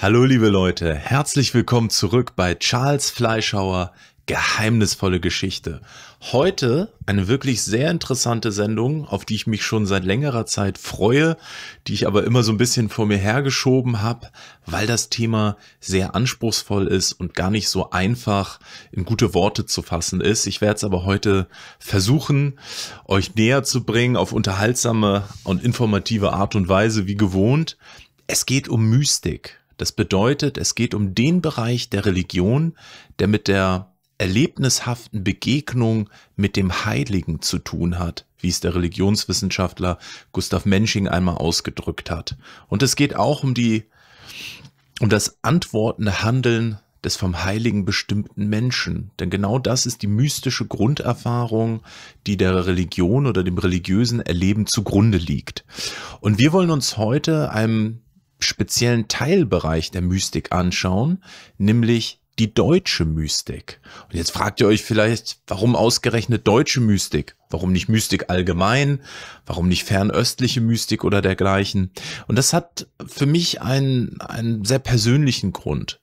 Hallo liebe Leute, herzlich willkommen zurück bei Charles Fleischhauer Geheimnisvolle Geschichte. Heute eine wirklich sehr interessante Sendung, auf die ich mich schon seit längerer Zeit freue, die ich aber immer so ein bisschen vor mir hergeschoben habe, weil das Thema sehr anspruchsvoll ist und gar nicht so einfach in gute Worte zu fassen ist. Ich werde es aber heute versuchen, euch näher zu bringen auf unterhaltsame und informative Art und Weise wie gewohnt. Es geht um Mystik. Das bedeutet, es geht um den Bereich der Religion, der mit der erlebnishaften Begegnung mit dem Heiligen zu tun hat, wie es der Religionswissenschaftler Gustav Mensching einmal ausgedrückt hat. Und es geht auch um die, um das antwortende Handeln des vom Heiligen bestimmten Menschen. Denn genau das ist die mystische Grunderfahrung, die der Religion oder dem religiösen Erleben zugrunde liegt. Und wir wollen uns heute einem speziellen Teilbereich der Mystik anschauen, nämlich die deutsche Mystik. Und jetzt fragt ihr euch vielleicht, warum ausgerechnet deutsche Mystik? Warum nicht Mystik allgemein? Warum nicht fernöstliche Mystik oder dergleichen? Und das hat für mich einen, einen sehr persönlichen Grund.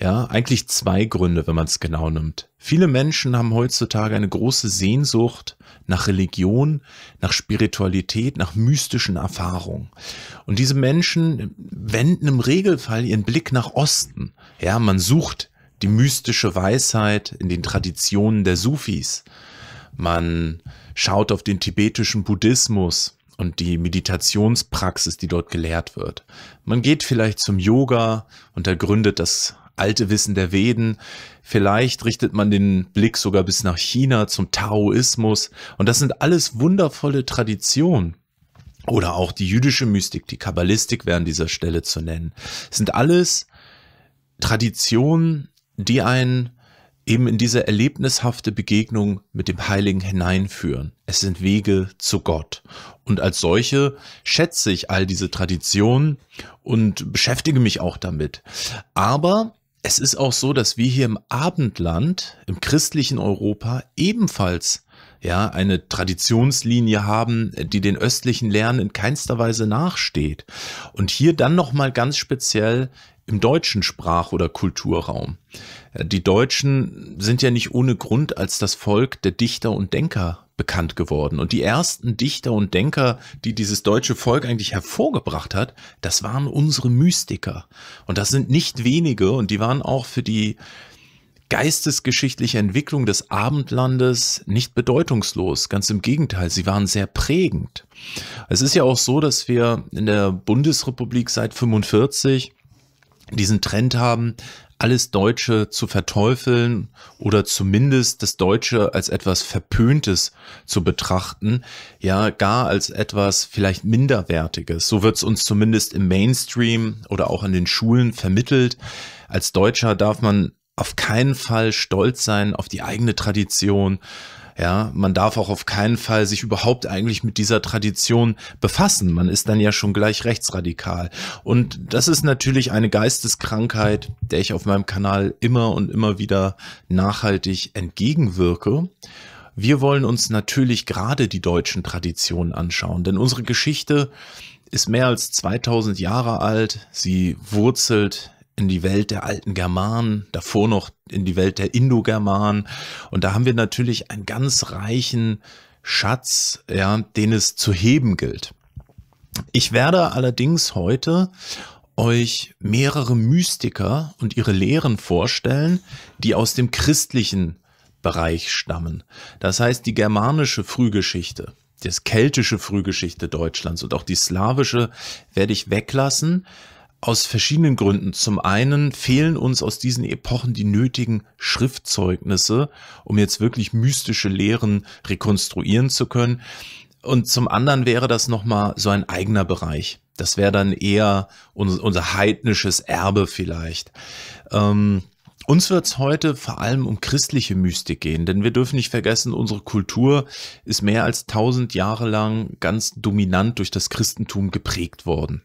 Ja, eigentlich zwei Gründe, wenn man es genau nimmt. Viele Menschen haben heutzutage eine große Sehnsucht nach Religion, nach Spiritualität, nach mystischen Erfahrungen. Und diese Menschen wenden im Regelfall ihren Blick nach Osten. Ja, man sucht die mystische Weisheit in den Traditionen der Sufis. Man schaut auf den tibetischen Buddhismus und die Meditationspraxis, die dort gelehrt wird. Man geht vielleicht zum Yoga und ergründet das alte Wissen der Veden. Vielleicht richtet man den Blick sogar bis nach China zum Taoismus. Und das sind alles wundervolle Traditionen. Oder auch die jüdische Mystik, die Kabbalistik wäre an dieser Stelle zu nennen. Das sind alles Traditionen, die einen eben in diese erlebnishafte Begegnung mit dem Heiligen hineinführen. Es sind Wege zu Gott. Und als solche schätze ich all diese Traditionen und beschäftige mich auch damit. Aber es ist auch so, dass wir hier im Abendland, im christlichen Europa, ebenfalls ja, eine Traditionslinie haben, die den östlichen Lernen in keinster Weise nachsteht. Und hier dann nochmal ganz speziell im deutschen Sprach- oder Kulturraum. Äh, die Deutschen sind ja nicht ohne Grund als das Volk der Dichter und Denker bekannt geworden. Und die ersten Dichter und Denker, die dieses deutsche Volk eigentlich hervorgebracht hat, das waren unsere Mystiker. Und das sind nicht wenige und die waren auch für die geistesgeschichtliche Entwicklung des Abendlandes nicht bedeutungslos. Ganz im Gegenteil, sie waren sehr prägend. Es ist ja auch so, dass wir in der Bundesrepublik seit 45 diesen Trend haben, alles Deutsche zu verteufeln oder zumindest das Deutsche als etwas Verpöntes zu betrachten, ja, gar als etwas vielleicht Minderwertiges. So wird es uns zumindest im Mainstream oder auch in den Schulen vermittelt. Als Deutscher darf man auf keinen Fall stolz sein auf die eigene Tradition, ja, man darf auch auf keinen Fall sich überhaupt eigentlich mit dieser Tradition befassen. Man ist dann ja schon gleich rechtsradikal. Und das ist natürlich eine Geisteskrankheit, der ich auf meinem Kanal immer und immer wieder nachhaltig entgegenwirke. Wir wollen uns natürlich gerade die deutschen Traditionen anschauen, denn unsere Geschichte ist mehr als 2000 Jahre alt. Sie wurzelt in die Welt der alten Germanen, davor noch in die Welt der Indogermanen. Und da haben wir natürlich einen ganz reichen Schatz, ja, den es zu heben gilt. Ich werde allerdings heute euch mehrere Mystiker und ihre Lehren vorstellen, die aus dem christlichen Bereich stammen. Das heißt, die germanische Frühgeschichte, das keltische Frühgeschichte Deutschlands und auch die slawische werde ich weglassen, aus verschiedenen Gründen. Zum einen fehlen uns aus diesen Epochen die nötigen Schriftzeugnisse, um jetzt wirklich mystische Lehren rekonstruieren zu können. Und zum anderen wäre das nochmal so ein eigener Bereich. Das wäre dann eher unser, unser, heidnisches Erbe vielleicht. Ähm, uns wird es heute vor allem um christliche Mystik gehen, denn wir dürfen nicht vergessen, unsere Kultur ist mehr als tausend Jahre lang ganz dominant durch das Christentum geprägt worden.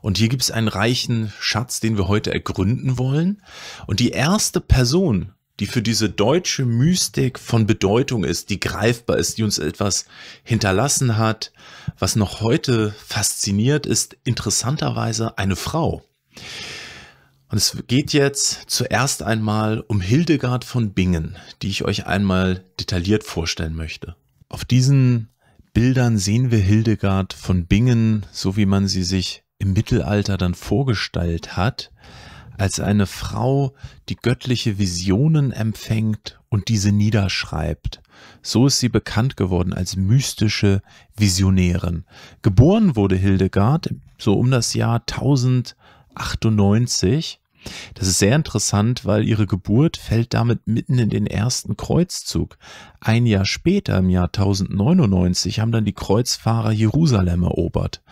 Und hier gibt es einen reichen Schatz, den wir heute ergründen wollen. Und die erste Person, die für diese deutsche Mystik von Bedeutung ist, die greifbar ist, die uns etwas hinterlassen hat, was noch heute fasziniert, ist interessanterweise eine Frau. Und es geht jetzt zuerst einmal um Hildegard von Bingen, die ich euch einmal detailliert vorstellen möchte. Auf diesen Bildern sehen wir Hildegard von Bingen, so wie man sie sich im Mittelalter dann vorgestellt hat, als eine Frau, die göttliche Visionen empfängt und diese niederschreibt. So ist sie bekannt geworden als mystische Visionärin. Geboren wurde Hildegard so um das Jahr 1098 das ist sehr interessant, weil ihre Geburt fällt damit mitten in den ersten Kreuzzug. Ein Jahr später, im Jahr 1099, haben dann die Kreuzfahrer Jerusalem erobert.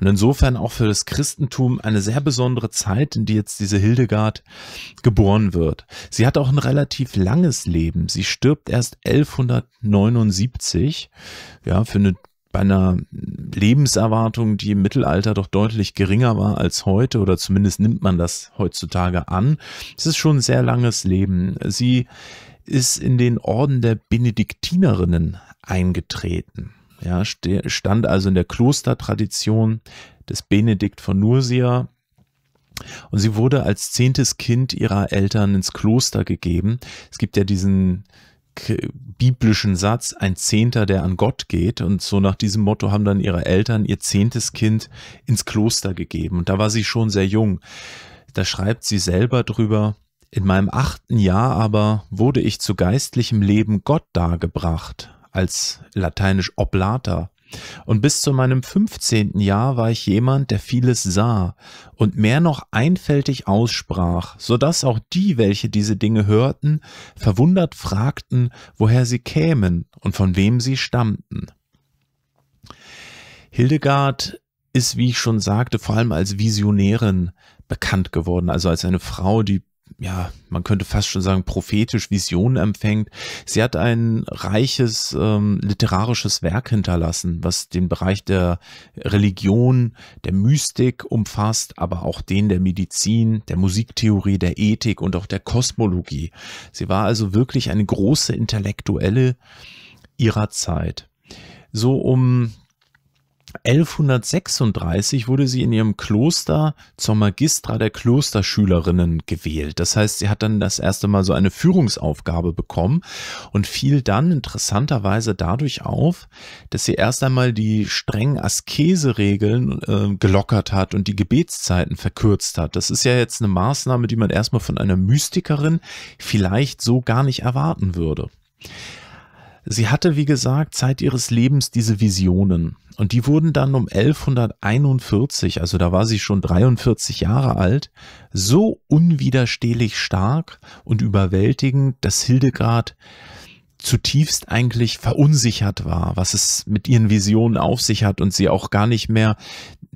Und insofern auch für das Christentum eine sehr besondere Zeit, in die jetzt diese Hildegard geboren wird. Sie hat auch ein relativ langes Leben. Sie stirbt erst 1179. Ja, für eine bei einer Lebenserwartung, die im Mittelalter doch deutlich geringer war als heute, oder zumindest nimmt man das heutzutage an. Es ist schon ein sehr langes Leben. Sie ist in den Orden der Benediktinerinnen eingetreten. Ja, stand also in der Klostertradition des Benedikt von Nursia, und sie wurde als zehntes Kind ihrer Eltern ins Kloster gegeben. Es gibt ja diesen biblischen Satz, ein Zehnter, der an Gott geht. Und so nach diesem Motto haben dann ihre Eltern ihr zehntes Kind ins Kloster gegeben. Und da war sie schon sehr jung. Da schreibt sie selber drüber, in meinem achten Jahr aber wurde ich zu geistlichem Leben Gott dargebracht, als lateinisch Oblata, und bis zu meinem 15. Jahr war ich jemand, der vieles sah und mehr noch einfältig aussprach, so dass auch die, welche diese Dinge hörten, verwundert fragten, woher sie kämen und von wem sie stammten. Hildegard ist, wie ich schon sagte, vor allem als Visionärin bekannt geworden, also als eine Frau, die ja, man könnte fast schon sagen, prophetisch Visionen empfängt. Sie hat ein reiches ähm, literarisches Werk hinterlassen, was den Bereich der Religion, der Mystik umfasst, aber auch den der Medizin, der Musiktheorie, der Ethik und auch der Kosmologie. Sie war also wirklich eine große Intellektuelle ihrer Zeit. So um 1136 wurde sie in ihrem Kloster zur Magistra der Klosterschülerinnen gewählt. Das heißt, sie hat dann das erste Mal so eine Führungsaufgabe bekommen und fiel dann interessanterweise dadurch auf, dass sie erst einmal die strengen Askeseregeln äh, gelockert hat und die Gebetszeiten verkürzt hat. Das ist ja jetzt eine Maßnahme, die man erstmal von einer Mystikerin vielleicht so gar nicht erwarten würde. Sie hatte, wie gesagt, Zeit ihres Lebens diese Visionen. Und die wurden dann um 1141, also da war sie schon 43 Jahre alt, so unwiderstehlich stark und überwältigend, dass Hildegard zutiefst eigentlich verunsichert war, was es mit ihren Visionen auf sich hat und sie auch gar nicht mehr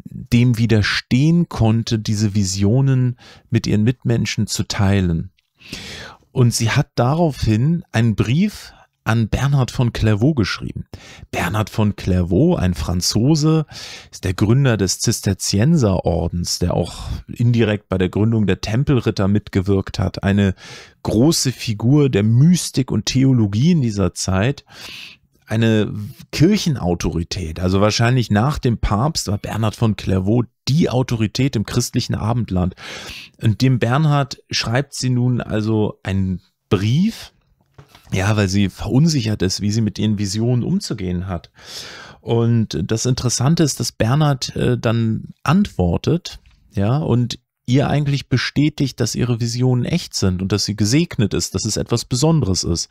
dem widerstehen konnte, diese Visionen mit ihren Mitmenschen zu teilen. Und sie hat daraufhin einen Brief an Bernhard von Clairvaux geschrieben. Bernhard von Clairvaux, ein Franzose, ist der Gründer des Zisterzienserordens, der auch indirekt bei der Gründung der Tempelritter mitgewirkt hat. Eine große Figur der Mystik und Theologie in dieser Zeit. Eine Kirchenautorität, also wahrscheinlich nach dem Papst war Bernhard von Clairvaux die Autorität im christlichen Abendland. Und dem Bernhard schreibt sie nun also einen Brief, ja, weil sie verunsichert ist, wie sie mit ihren Visionen umzugehen hat. Und das Interessante ist, dass Bernhard äh, dann antwortet, ja, und ihr eigentlich bestätigt, dass ihre Visionen echt sind und dass sie gesegnet ist, dass es etwas Besonderes ist.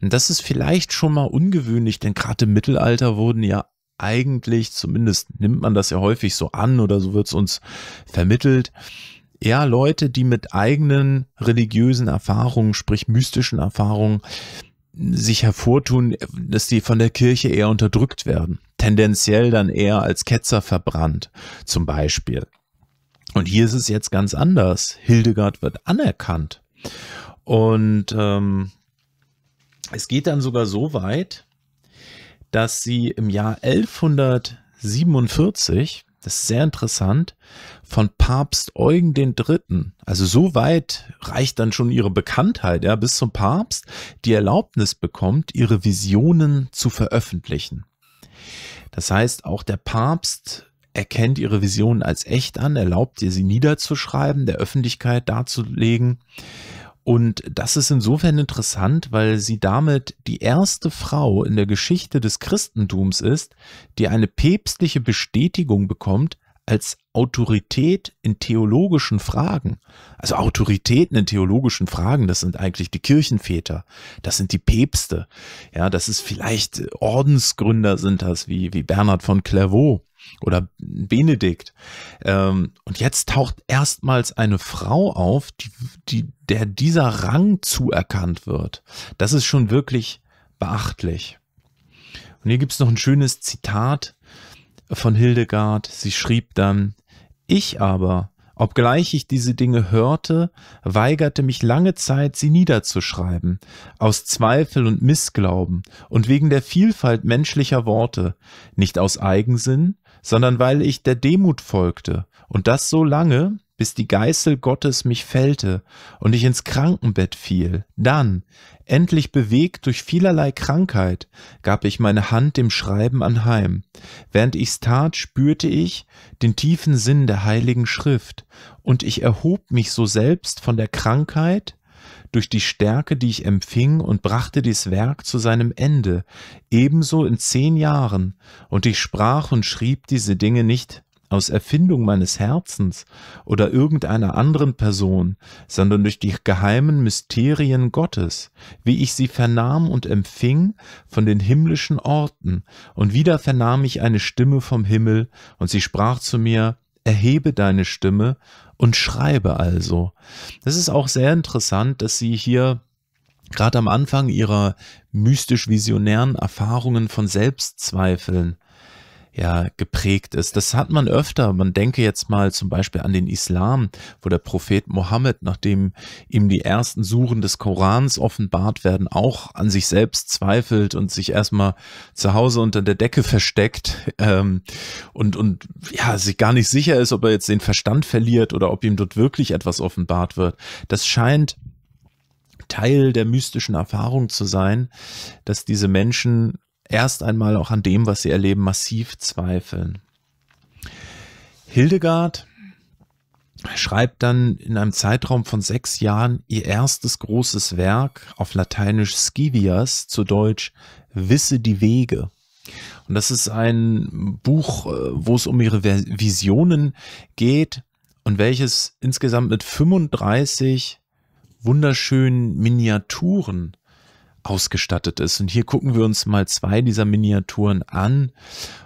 Und das ist vielleicht schon mal ungewöhnlich, denn gerade im Mittelalter wurden ja eigentlich, zumindest nimmt man das ja häufig so an oder so wird es uns vermittelt, eher Leute, die mit eigenen religiösen Erfahrungen, sprich mystischen Erfahrungen, sich hervortun, dass die von der Kirche eher unterdrückt werden, tendenziell dann eher als Ketzer verbrannt, zum Beispiel. Und hier ist es jetzt ganz anders. Hildegard wird anerkannt. Und ähm, es geht dann sogar so weit, dass sie im Jahr 1147 das ist sehr interessant, von Papst Eugen III., also so weit reicht dann schon ihre Bekanntheit, ja, bis zum Papst, die Erlaubnis bekommt, ihre Visionen zu veröffentlichen. Das heißt, auch der Papst erkennt ihre Visionen als echt an, erlaubt ihr sie niederzuschreiben, der Öffentlichkeit darzulegen. Und das ist insofern interessant, weil sie damit die erste Frau in der Geschichte des Christentums ist, die eine päpstliche Bestätigung bekommt als Autorität in theologischen Fragen. Also Autoritäten in theologischen Fragen, das sind eigentlich die Kirchenväter, das sind die Päpste. Ja, das ist vielleicht äh, Ordensgründer sind das, wie, wie Bernhard von Clairvaux oder Benedikt. Ähm, und jetzt taucht erstmals eine Frau auf, die, die, der dieser Rang zuerkannt wird. Das ist schon wirklich beachtlich. Und hier gibt es noch ein schönes Zitat von Hildegard. Sie schrieb dann, ich aber, obgleich ich diese Dinge hörte, weigerte mich lange Zeit, sie niederzuschreiben, aus Zweifel und Missglauben und wegen der Vielfalt menschlicher Worte, nicht aus Eigensinn, sondern weil ich der Demut folgte und das so lange, bis die Geißel Gottes mich fällte und ich ins Krankenbett fiel. Dann, endlich bewegt durch vielerlei Krankheit, gab ich meine Hand dem Schreiben anheim. Während ich's tat, spürte ich den tiefen Sinn der heiligen Schrift, und ich erhob mich so selbst von der Krankheit durch die Stärke, die ich empfing, und brachte dies Werk zu seinem Ende, ebenso in zehn Jahren, und ich sprach und schrieb diese Dinge nicht aus Erfindung meines Herzens oder irgendeiner anderen Person, sondern durch die geheimen Mysterien Gottes, wie ich sie vernahm und empfing von den himmlischen Orten, und wieder vernahm ich eine Stimme vom Himmel, und sie sprach zu mir, erhebe deine Stimme und schreibe also. Das ist auch sehr interessant, dass sie hier gerade am Anfang ihrer mystisch-visionären Erfahrungen von Selbstzweifeln ja, geprägt ist. Das hat man öfter. Man denke jetzt mal zum Beispiel an den Islam, wo der Prophet Mohammed, nachdem ihm die ersten Suren des Korans offenbart werden, auch an sich selbst zweifelt und sich erstmal zu Hause unter der Decke versteckt ähm, und, und ja, sich gar nicht sicher ist, ob er jetzt den Verstand verliert oder ob ihm dort wirklich etwas offenbart wird. Das scheint Teil der mystischen Erfahrung zu sein, dass diese Menschen erst einmal auch an dem, was sie erleben, massiv zweifeln. Hildegard schreibt dann in einem Zeitraum von sechs Jahren ihr erstes großes Werk auf Lateinisch Scivias, zu Deutsch Wisse die Wege. Und das ist ein Buch, äh, wo es um ihre Visionen geht und welches insgesamt mit 35 wunderschönen Miniaturen ausgestattet ist. Und hier gucken wir uns mal zwei dieser Miniaturen an.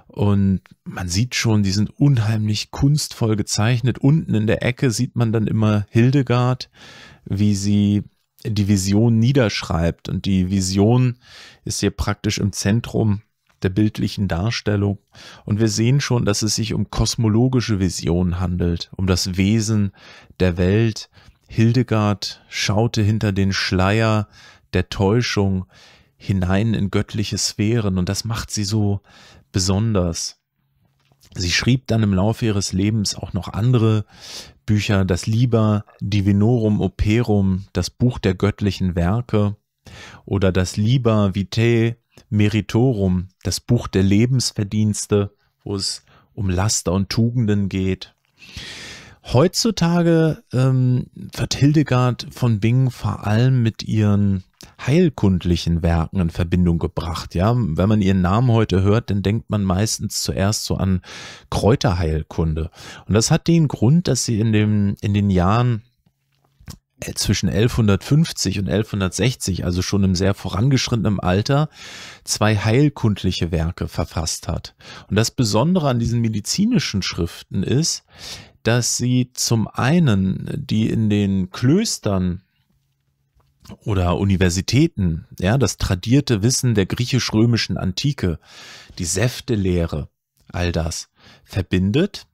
Und man sieht schon, die sind unheimlich kunstvoll gezeichnet. Unten in der Ecke sieht man dann immer Hildegard, wie sie die Vision niederschreibt. Und die Vision ist hier praktisch im Zentrum der bildlichen Darstellung. Und wir sehen schon, dass es sich um kosmologische Visionen handelt, um das Wesen der Welt. Hildegard schaute hinter den Schleier der Täuschung hinein in göttliche Sphären und das macht sie so besonders. Sie schrieb dann im Laufe ihres Lebens auch noch andere Bücher, das Liber Divinorum Operum, das Buch der göttlichen Werke oder das Liber Vitae Meritorum, das Buch der Lebensverdienste, wo es um Laster und Tugenden geht. Heutzutage ähm, wird Hildegard von Bingen vor allem mit ihren heilkundlichen Werken in Verbindung gebracht. Ja, wenn man ihren Namen heute hört, dann denkt man meistens zuerst so an Kräuterheilkunde. Und das hat den Grund, dass sie in dem, in den Jahren äh, zwischen 1150 und 1160, also schon im sehr vorangeschrittenen Alter, zwei heilkundliche Werke verfasst hat. Und das Besondere an diesen medizinischen Schriften ist, dass sie zum einen die in den Klöstern oder Universitäten, ja, das tradierte Wissen der griechisch-römischen Antike, die Säftelehre, all das verbindet.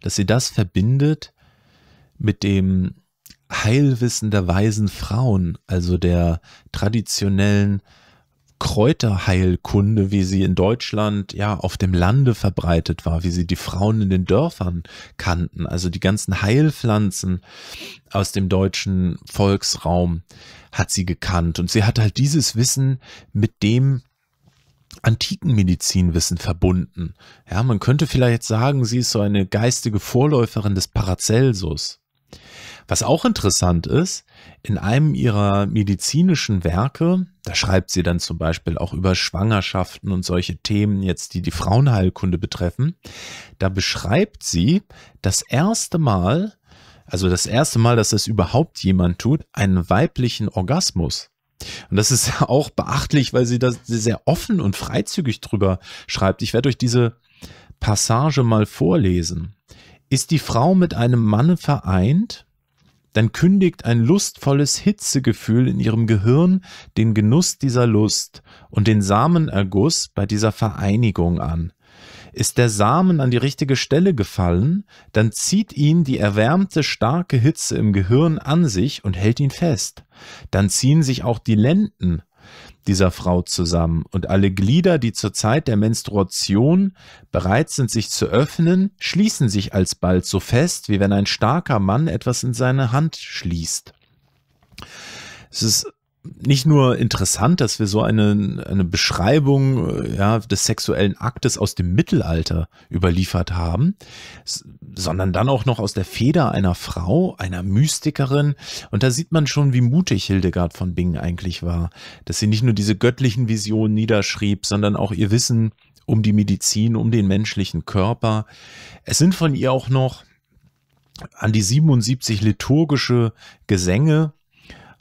Dass sie das verbindet mit dem Heilwissen der weisen Frauen, also der traditionellen Kräuterheilkunde, wie sie in Deutschland ja auf dem Lande verbreitet war, wie sie die Frauen in den Dörfern kannten, also die ganzen Heilpflanzen aus dem deutschen Volksraum hat sie gekannt und sie hat halt dieses Wissen mit dem antiken Medizinwissen verbunden. Ja, man könnte vielleicht sagen, sie ist so eine geistige Vorläuferin des Paracelsus. Was auch interessant ist, in einem ihrer medizinischen Werke, da schreibt sie dann zum Beispiel auch über Schwangerschaften und solche Themen jetzt, die die Frauenheilkunde betreffen, da beschreibt sie das erste Mal, also das erste Mal, dass das überhaupt jemand tut, einen weiblichen Orgasmus. Und das ist auch beachtlich, weil sie da sehr offen und freizügig drüber schreibt. Ich werde euch diese Passage mal vorlesen. Ist die Frau mit einem Manne vereint, dann kündigt ein lustvolles Hitzegefühl in ihrem Gehirn den Genuss dieser Lust und den Samenerguss bei dieser Vereinigung an. Ist der Samen an die richtige Stelle gefallen, dann zieht ihn die erwärmte starke Hitze im Gehirn an sich und hält ihn fest. Dann ziehen sich auch die Lenden dieser Frau zusammen und alle Glieder, die zur Zeit der Menstruation bereit sind, sich zu öffnen, schließen sich alsbald so fest, wie wenn ein starker Mann etwas in seine Hand schließt. Es ist nicht nur interessant, dass wir so eine, eine Beschreibung äh, ja, des sexuellen Aktes aus dem Mittelalter überliefert haben, sondern dann auch noch aus der Feder einer Frau, einer Mystikerin. Und da sieht man schon, wie mutig Hildegard von Bingen eigentlich war, dass sie nicht nur diese göttlichen Visionen niederschrieb, sondern auch ihr Wissen um die Medizin, um den menschlichen Körper. Es sind von ihr auch noch an die 77 liturgische Gesänge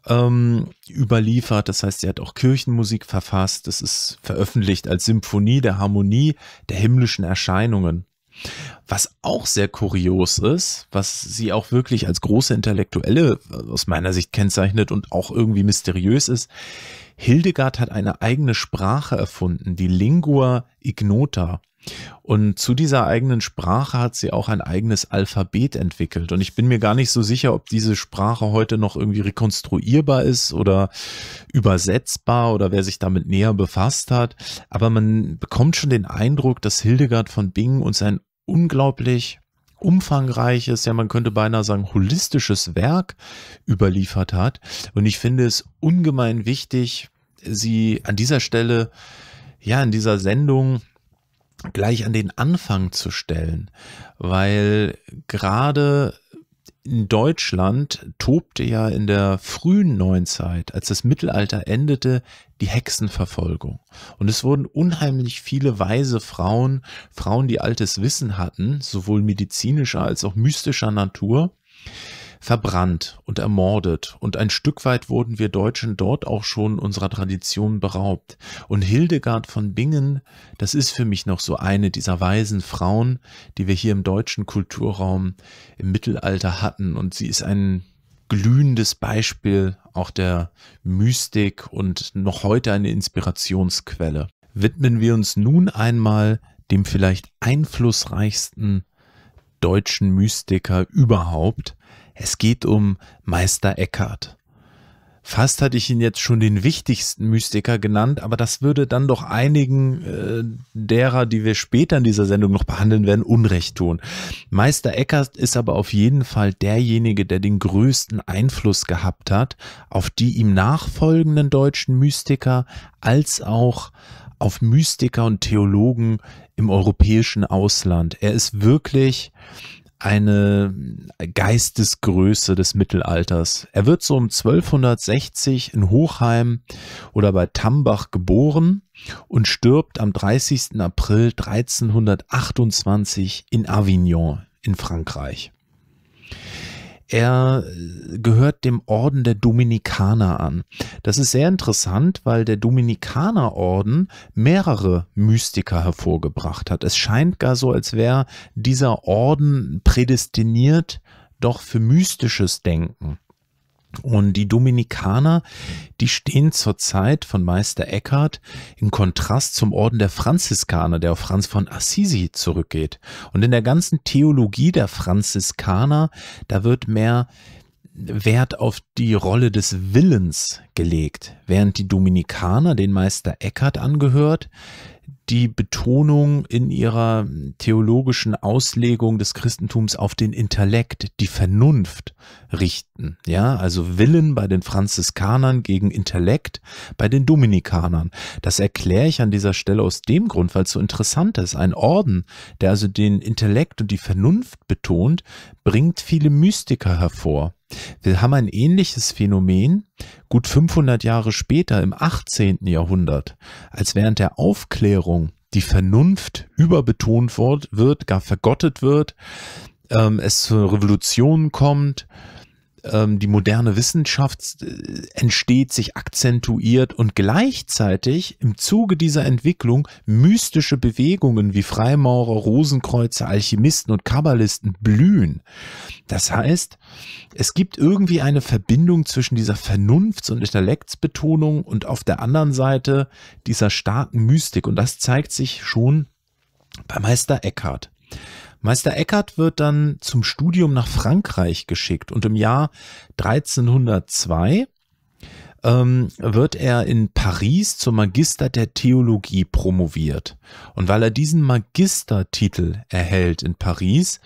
ähm, überliefert. Das heißt, sie hat auch Kirchenmusik verfasst. Das ist veröffentlicht als Symphonie der Harmonie der himmlischen Erscheinungen. Was auch sehr kurios ist, was sie auch wirklich als große Intellektuelle äh, aus meiner Sicht kennzeichnet und auch irgendwie mysteriös ist, Hildegard hat eine eigene Sprache erfunden, die Lingua Ignota. Und zu dieser eigenen Sprache hat sie auch ein eigenes Alphabet entwickelt. Und ich bin mir gar nicht so sicher, ob diese Sprache heute noch irgendwie rekonstruierbar ist oder übersetzbar oder wer sich damit näher befasst hat. Aber man bekommt schon den Eindruck, dass Hildegard von Bingen uns ein unglaublich umfangreiches, ja man könnte beinahe sagen holistisches Werk überliefert hat. Und ich finde es ungemein wichtig, sie an dieser Stelle, ja, in dieser Sendung gleich an den Anfang zu stellen, weil gerade in Deutschland tobte ja in der frühen Neuzeit, als das Mittelalter endete, die Hexenverfolgung. Und es wurden unheimlich viele weise Frauen, Frauen, die altes Wissen hatten, sowohl medizinischer als auch mystischer Natur, verbrannt und ermordet, und ein Stück weit wurden wir Deutschen dort auch schon unserer Tradition beraubt. Und Hildegard von Bingen, das ist für mich noch so eine dieser weisen Frauen, die wir hier im deutschen Kulturraum im Mittelalter hatten, und sie ist ein glühendes Beispiel auch der Mystik und noch heute eine Inspirationsquelle. Widmen wir uns nun einmal dem vielleicht einflussreichsten deutschen Mystiker überhaupt, es geht um Meister Eckhart. Fast hatte ich ihn jetzt schon den wichtigsten Mystiker genannt, aber das würde dann doch einigen äh, derer, die wir später in dieser Sendung noch behandeln werden, Unrecht tun. Meister Eckhart ist aber auf jeden Fall derjenige, der den größten Einfluss gehabt hat auf die ihm nachfolgenden deutschen Mystiker als auch auf Mystiker und Theologen im europäischen Ausland. Er ist wirklich eine Geistesgröße des Mittelalters. Er wird so um 1260 in Hochheim oder bei Tambach geboren und stirbt am 30. April 1328 in Avignon in Frankreich. Er äh, gehört dem Orden der Dominikaner an. Das ist sehr interessant, weil der Dominikanerorden mehrere Mystiker hervorgebracht hat. Es scheint gar so, als wäre dieser Orden prädestiniert doch für mystisches Denken. Und die Dominikaner, die stehen zur Zeit von Meister Eckhart im Kontrast zum Orden der Franziskaner, der auf Franz von Assisi zurückgeht. Und in der ganzen Theologie der Franziskaner, da wird mehr Wert auf die Rolle des Willens gelegt, während die Dominikaner, den Meister Eckhart angehört, die Betonung in ihrer theologischen Auslegung des Christentums auf den Intellekt, die Vernunft richten. Ja, also Willen bei den Franziskanern gegen Intellekt bei den Dominikanern. Das erkläre ich an dieser Stelle aus dem Grund, weil es so interessant ist. Ein Orden, der also den Intellekt und die Vernunft betont, bringt viele Mystiker hervor. Wir haben ein ähnliches Phänomen gut 500 Jahre später im 18. Jahrhundert, als während der Aufklärung die Vernunft überbetont wird, gar vergottet wird, ähm, es zu Revolutionen kommt, ähm, die moderne Wissenschaft äh, entsteht, sich akzentuiert und gleichzeitig im Zuge dieser Entwicklung mystische Bewegungen wie Freimaurer, Rosenkreuzer, Alchemisten und Kabbalisten blühen. Das heißt, es gibt irgendwie eine Verbindung zwischen dieser Vernunfts- und Intellektsbetonung und auf der anderen Seite dieser starken Mystik. Und das zeigt sich schon bei Meister Eckhart. Meister Eckhard wird dann zum Studium nach Frankreich geschickt und im Jahr 1302 ähm, wird er in Paris zum Magister der Theologie promoviert. Und weil er diesen Magistertitel erhält in Paris,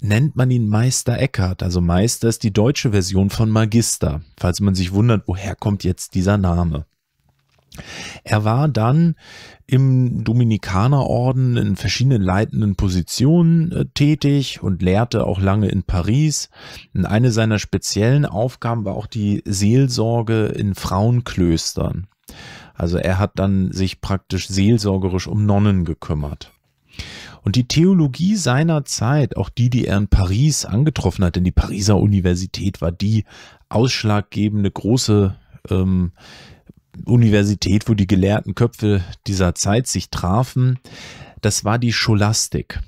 nennt man ihn Meister Eckhart. Also Meister ist die deutsche Version von Magister, falls man sich wundert, woher kommt jetzt dieser Name. Er war dann im Dominikanerorden in verschiedenen leitenden Positionen äh, tätig und lehrte auch lange in Paris. Und eine seiner speziellen Aufgaben war auch die Seelsorge in Frauenklöstern. Also er hat dann sich praktisch seelsorgerisch um Nonnen gekümmert. Und die Theologie seiner Zeit, auch die, die er in Paris angetroffen hat, denn die Pariser Universität war die ausschlaggebende große ähm, Universität, wo die gelehrten Köpfe dieser Zeit sich trafen. Das war die Scholastik.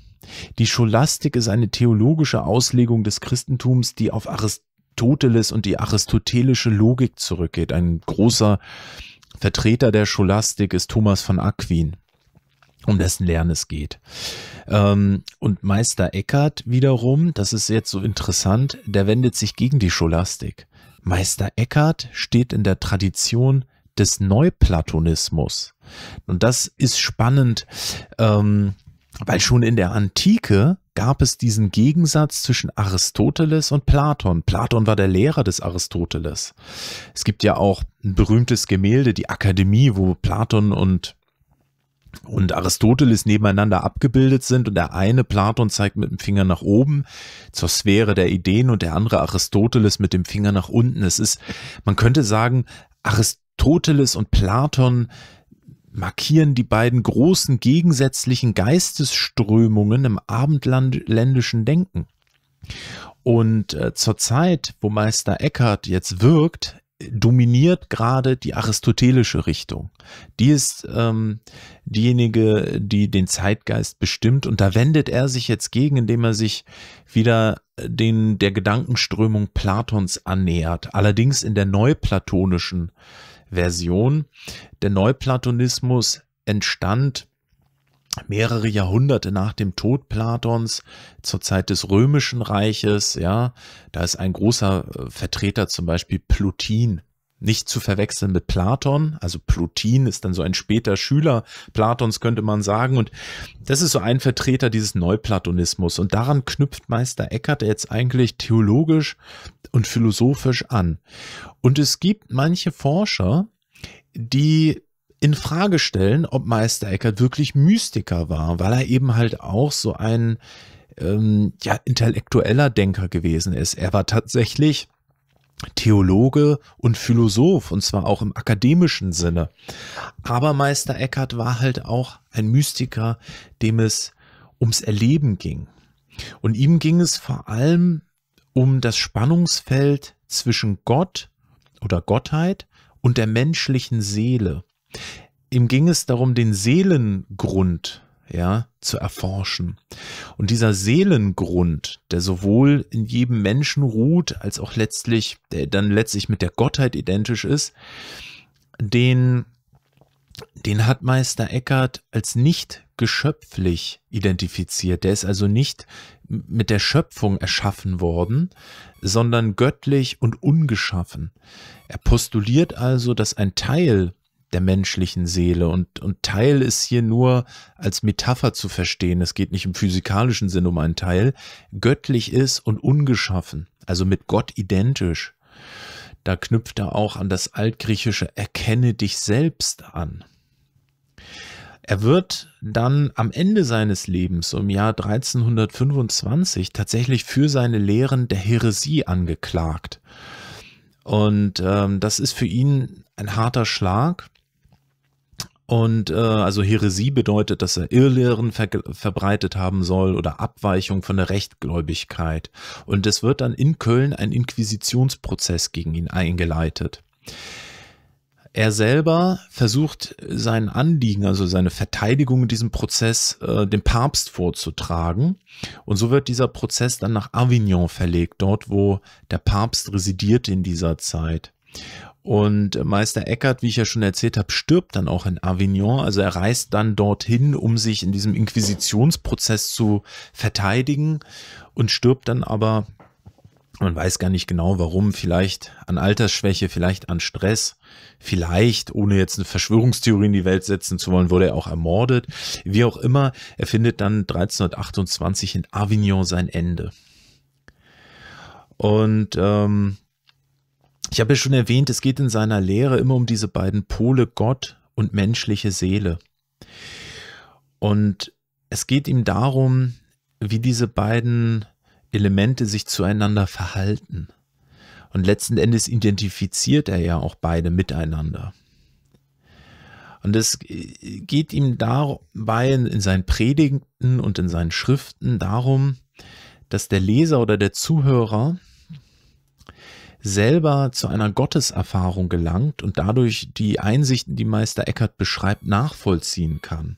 Die Scholastik ist eine theologische Auslegung des Christentums, die auf Aristoteles und die aristotelische Logik zurückgeht. Ein großer Vertreter der Scholastik ist Thomas von Aquin, um dessen Lernen es geht. Ähm, und Meister Eckert wiederum, das ist jetzt so interessant, der wendet sich gegen die Scholastik. Meister Eckert steht in der Tradition des Neuplatonismus. Und das ist spannend, ähm, weil schon in der Antike gab es diesen Gegensatz zwischen Aristoteles und Platon. Platon war der Lehrer des Aristoteles. Es gibt ja auch ein berühmtes Gemälde, die Akademie, wo Platon und und Aristoteles nebeneinander abgebildet sind und der eine Platon zeigt mit dem Finger nach oben zur Sphäre der Ideen und der andere Aristoteles mit dem Finger nach unten. Es ist, man könnte sagen, Arist Aristoteles und Platon markieren die beiden großen gegensätzlichen Geistesströmungen im abendländischen Denken. Und äh, zur Zeit, wo Meister Eckhart jetzt wirkt, dominiert gerade die aristotelische Richtung. Die ist ähm, diejenige, die den Zeitgeist bestimmt. Und da wendet er sich jetzt gegen, indem er sich wieder den, der Gedankenströmung Platons annähert. Allerdings in der neuplatonischen äh, Version. Der Neuplatonismus entstand mehrere Jahrhunderte nach dem Tod Platons zur Zeit des Römischen Reiches, ja, da ist ein großer äh, Vertreter zum Beispiel Plutin, nicht zu verwechseln mit Platon. Also Plotin ist dann so ein später Schüler Platons, könnte man sagen. Und das ist so ein Vertreter dieses Neuplatonismus. Und daran knüpft Meister Eckhart jetzt eigentlich theologisch und philosophisch an. Und es gibt manche Forscher, die in Frage stellen, ob Meister Eckhart wirklich Mystiker war, weil er eben halt auch so ein ähm, ja, intellektueller Denker gewesen ist. Er war tatsächlich Theologe und Philosoph, und zwar auch im akademischen Sinne. Aber Meister Eckhart war halt auch ein Mystiker, dem es ums Erleben ging. Und ihm ging es vor allem um das Spannungsfeld zwischen Gott oder Gottheit und der menschlichen Seele. Ihm ging es darum, den Seelengrund ja, zu erforschen. Und dieser Seelengrund, der sowohl in jedem Menschen ruht, als auch letztlich, der dann letztlich mit der Gottheit identisch ist, den, den hat Meister Eckhart als nicht geschöpflich identifiziert. Der ist also nicht mit der Schöpfung erschaffen worden, sondern göttlich und ungeschaffen. Er postuliert also, dass ein Teil der menschlichen Seele und, und Teil ist hier nur als Metapher zu verstehen. Es geht nicht im physikalischen Sinn um einen Teil. Göttlich ist und ungeschaffen, also mit Gott identisch. Da knüpft er auch an das altgriechische Erkenne dich selbst an. Er wird dann am Ende seines Lebens im Jahr 1325 tatsächlich für seine Lehren der Häresie angeklagt. Und ähm, das ist für ihn ein harter Schlag. Und äh, also Häresie bedeutet, dass er Irrlehren ver verbreitet haben soll oder Abweichung von der Rechtgläubigkeit. Und es wird dann in Köln ein Inquisitionsprozess gegen ihn eingeleitet. Er selber versucht sein Anliegen, also seine Verteidigung in diesem Prozess, äh, dem Papst vorzutragen. Und so wird dieser Prozess dann nach Avignon verlegt, dort wo der Papst residierte in dieser Zeit. Und Meister Eckert, wie ich ja schon erzählt habe, stirbt dann auch in Avignon. Also er reist dann dorthin, um sich in diesem Inquisitionsprozess zu verteidigen und stirbt dann aber, man weiß gar nicht genau warum, vielleicht an Altersschwäche, vielleicht an Stress, vielleicht, ohne jetzt eine Verschwörungstheorie in die Welt setzen zu wollen, wurde er auch ermordet. Wie auch immer, er findet dann 1328 in Avignon sein Ende. Und ähm, ich habe ja schon erwähnt, es geht in seiner Lehre immer um diese beiden Pole Gott und menschliche Seele. Und es geht ihm darum, wie diese beiden Elemente sich zueinander verhalten. Und letzten Endes identifiziert er ja auch beide miteinander. Und es geht ihm dabei in seinen Predigten und in seinen Schriften darum, dass der Leser oder der Zuhörer selber zu einer Gotteserfahrung gelangt und dadurch die Einsichten, die Meister Eckert beschreibt, nachvollziehen kann.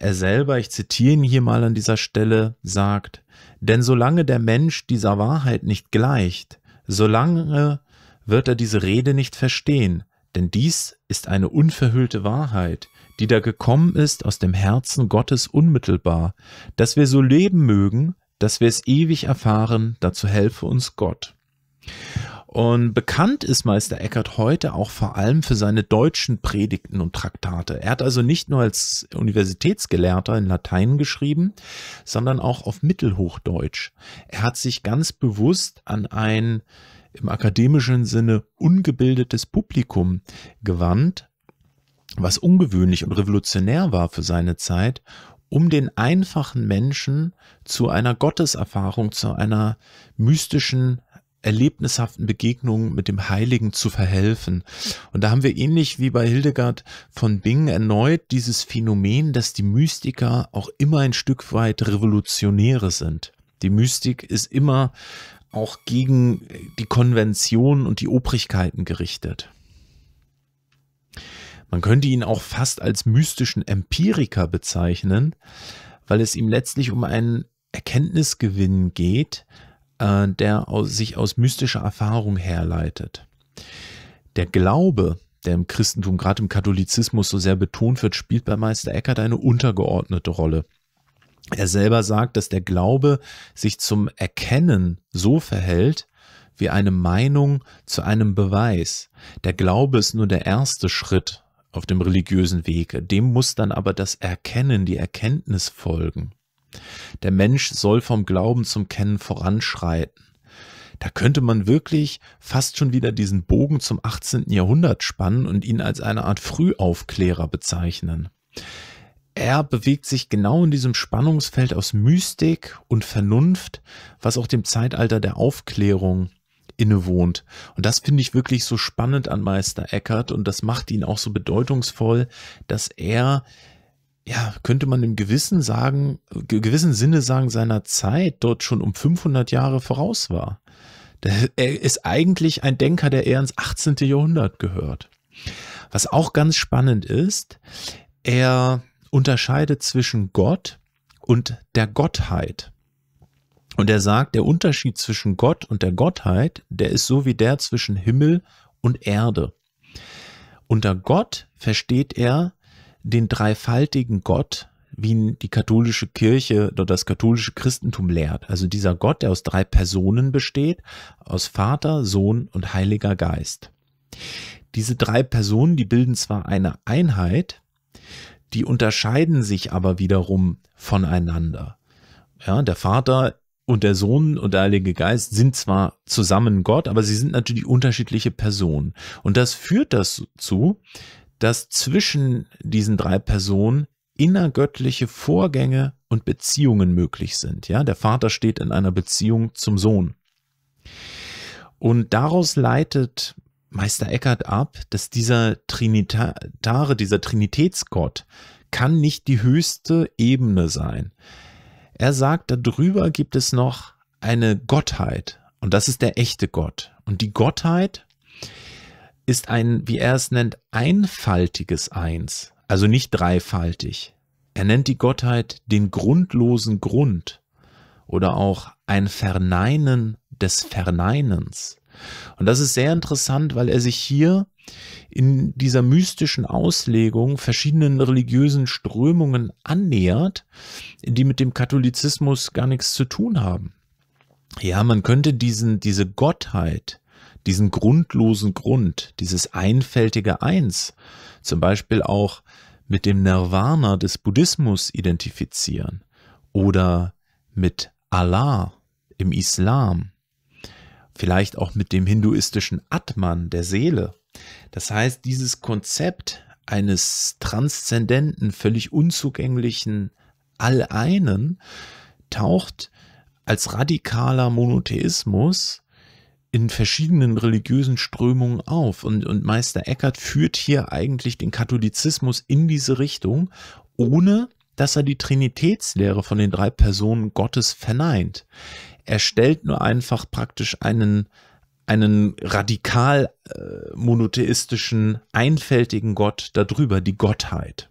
Er selber, ich zitiere ihn hier mal an dieser Stelle, sagt, denn solange der Mensch dieser Wahrheit nicht gleicht, solange wird er diese Rede nicht verstehen, denn dies ist eine unverhüllte Wahrheit, die da gekommen ist aus dem Herzen Gottes unmittelbar, dass wir so leben mögen, dass wir es ewig erfahren, dazu helfe uns Gott. Und bekannt ist Meister Eckert heute auch vor allem für seine deutschen Predigten und Traktate. Er hat also nicht nur als Universitätsgelehrter in Latein geschrieben, sondern auch auf Mittelhochdeutsch. Er hat sich ganz bewusst an ein im akademischen Sinne ungebildetes Publikum gewandt, was ungewöhnlich und revolutionär war für seine Zeit, um den einfachen Menschen zu einer Gotteserfahrung, zu einer mystischen erlebnishaften Begegnungen mit dem Heiligen zu verhelfen. Und da haben wir ähnlich wie bei Hildegard von Bingen erneut dieses Phänomen, dass die Mystiker auch immer ein Stück weit Revolutionäre sind. Die Mystik ist immer auch gegen die Konventionen und die Obrigkeiten gerichtet. Man könnte ihn auch fast als mystischen Empiriker bezeichnen, weil es ihm letztlich um einen Erkenntnisgewinn geht, äh, der aus, sich aus mystischer Erfahrung herleitet. Der Glaube, der im Christentum, gerade im Katholizismus so sehr betont wird, spielt bei Meister Eckhart eine untergeordnete Rolle. Er selber sagt, dass der Glaube sich zum Erkennen so verhält, wie eine Meinung zu einem Beweis. Der Glaube ist nur der erste Schritt auf dem religiösen Wege. Dem muss dann aber das Erkennen, die Erkenntnis folgen. Der Mensch soll vom Glauben zum Kennen voranschreiten. Da könnte man wirklich fast schon wieder diesen Bogen zum 18. Jahrhundert spannen und ihn als eine Art Frühaufklärer bezeichnen. Er bewegt sich genau in diesem Spannungsfeld aus Mystik und Vernunft, was auch dem Zeitalter der Aufklärung innewohnt. Und das finde ich wirklich so spannend an Meister Eckert und das macht ihn auch so bedeutungsvoll, dass er ja, könnte man im gewissen sagen, gewissen Sinne sagen, seiner Zeit dort schon um 500 Jahre voraus war. Er ist eigentlich ein Denker, der eher ins 18. Jahrhundert gehört. Was auch ganz spannend ist, er unterscheidet zwischen Gott und der Gottheit. Und er sagt, der Unterschied zwischen Gott und der Gottheit, der ist so wie der zwischen Himmel und Erde. Unter Gott versteht er den dreifaltigen Gott, wie die katholische Kirche oder das katholische Christentum lehrt. Also dieser Gott, der aus drei Personen besteht, aus Vater, Sohn und Heiliger Geist. Diese drei Personen, die bilden zwar eine Einheit, die unterscheiden sich aber wiederum voneinander. Ja, der Vater und der Sohn und der Heilige Geist sind zwar zusammen Gott, aber sie sind natürlich unterschiedliche Personen. Und das führt dazu, dass zwischen diesen drei Personen innergöttliche Vorgänge und Beziehungen möglich sind. Ja, der Vater steht in einer Beziehung zum Sohn. Und daraus leitet Meister Eckhart ab, dass dieser Trinitare, dieser Trinitätsgott kann nicht die höchste Ebene sein. Er sagt, darüber gibt es noch eine Gottheit und das ist der echte Gott. Und die Gottheit ist ein, wie er es nennt, einfaltiges Eins, also nicht dreifaltig. Er nennt die Gottheit den grundlosen Grund oder auch ein Verneinen des Verneinens. Und das ist sehr interessant, weil er sich hier in dieser mystischen Auslegung verschiedenen religiösen Strömungen annähert, die mit dem Katholizismus gar nichts zu tun haben. Ja, man könnte diesen, diese Gottheit, diesen grundlosen Grund, dieses einfältige Eins, zum Beispiel auch mit dem Nirvana des Buddhismus identifizieren oder mit Allah im Islam, vielleicht auch mit dem hinduistischen Atman der Seele. Das heißt, dieses Konzept eines transzendenten, völlig unzugänglichen Alleinen taucht als radikaler Monotheismus in verschiedenen religiösen Strömungen auf. Und, und Meister Eckert führt hier eigentlich den Katholizismus in diese Richtung, ohne dass er die Trinitätslehre von den drei Personen Gottes verneint. Er stellt nur einfach praktisch einen, einen radikal äh, monotheistischen, einfältigen Gott darüber, die Gottheit.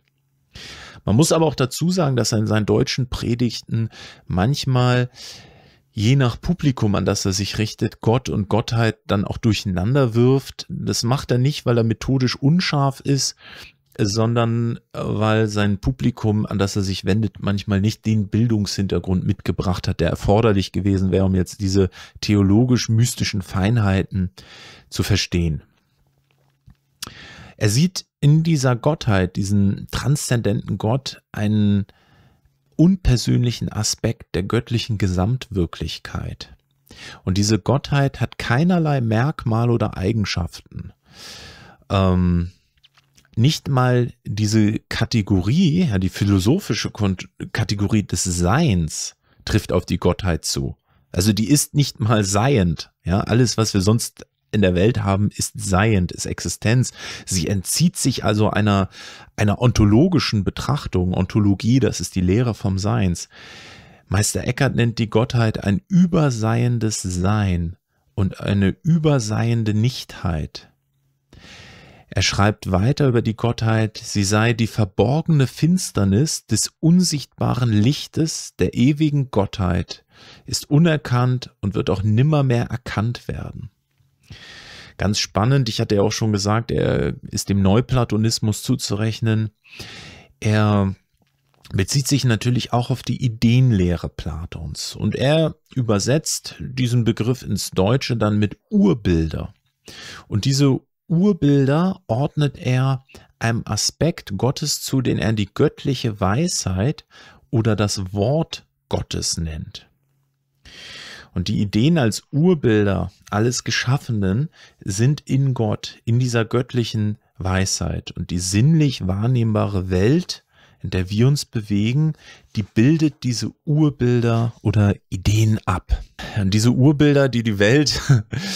Man muss aber auch dazu sagen, dass er in seinen deutschen Predigten manchmal äh, je nach Publikum, an das er sich richtet, Gott und Gottheit dann auch durcheinander wirft. Das macht er nicht, weil er methodisch unscharf ist, sondern äh, weil sein Publikum, an das er sich wendet, manchmal nicht den Bildungshintergrund mitgebracht hat, der erforderlich gewesen wäre, um jetzt diese theologisch-mystischen Feinheiten zu verstehen. Er sieht in dieser Gottheit, diesen transzendenten Gott, einen unpersönlichen Aspekt der göttlichen Gesamtwirklichkeit. Und diese Gottheit hat keinerlei Merkmal oder Eigenschaften. Ähm, nicht mal diese Kategorie, ja, die philosophische Kategorie des Seins trifft auf die Gottheit zu. Also die ist nicht mal seiend. Ja, alles, was wir sonst in der Welt haben, ist seiend, ist Existenz. Sie entzieht sich also einer, einer ontologischen Betrachtung. Ontologie, das ist die Lehre vom Seins. Meister Eckert nennt die Gottheit ein überseiendes Sein und eine überseiende Nichtheit. Er schreibt weiter über die Gottheit, sie sei die verborgene Finsternis des unsichtbaren Lichtes der ewigen Gottheit, ist unerkannt und wird auch nimmermehr erkannt werden. Ganz spannend, ich hatte ja auch schon gesagt, er ist dem Neuplatonismus zuzurechnen. Er bezieht sich natürlich auch auf die Ideenlehre Platons und er übersetzt diesen Begriff ins Deutsche dann mit Urbilder. Und diese Urbilder ordnet er einem Aspekt Gottes zu, den er die göttliche Weisheit oder das Wort Gottes nennt. Und die Ideen als Urbilder alles Geschaffenen sind in Gott, in dieser göttlichen Weisheit. Und die sinnlich wahrnehmbare Welt, in der wir uns bewegen, die bildet diese Urbilder oder Ideen ab. Und diese Urbilder, die die Welt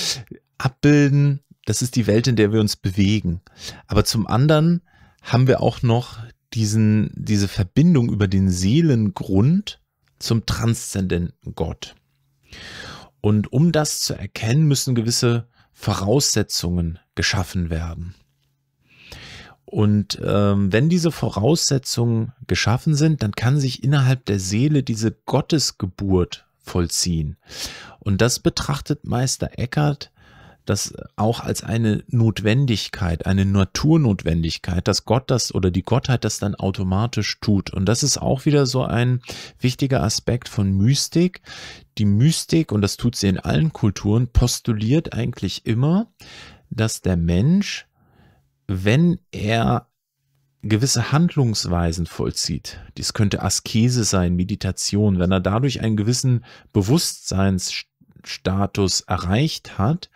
abbilden, das ist die Welt, in der wir uns bewegen. Aber zum anderen haben wir auch noch diesen, diese Verbindung über den Seelengrund zum transzendenten Gott. Und um das zu erkennen, müssen gewisse Voraussetzungen geschaffen werden. Und ähm, wenn diese Voraussetzungen geschaffen sind, dann kann sich innerhalb der Seele diese Gottesgeburt vollziehen. Und das betrachtet Meister Eckhart das auch als eine Notwendigkeit, eine Naturnotwendigkeit, dass Gott das oder die Gottheit das dann automatisch tut. Und das ist auch wieder so ein wichtiger Aspekt von Mystik. Die Mystik, und das tut sie in allen Kulturen, postuliert eigentlich immer, dass der Mensch, wenn er gewisse Handlungsweisen vollzieht, dies könnte Askese sein, Meditation, wenn er dadurch einen gewissen Bewusstseinsstand Status erreicht hat,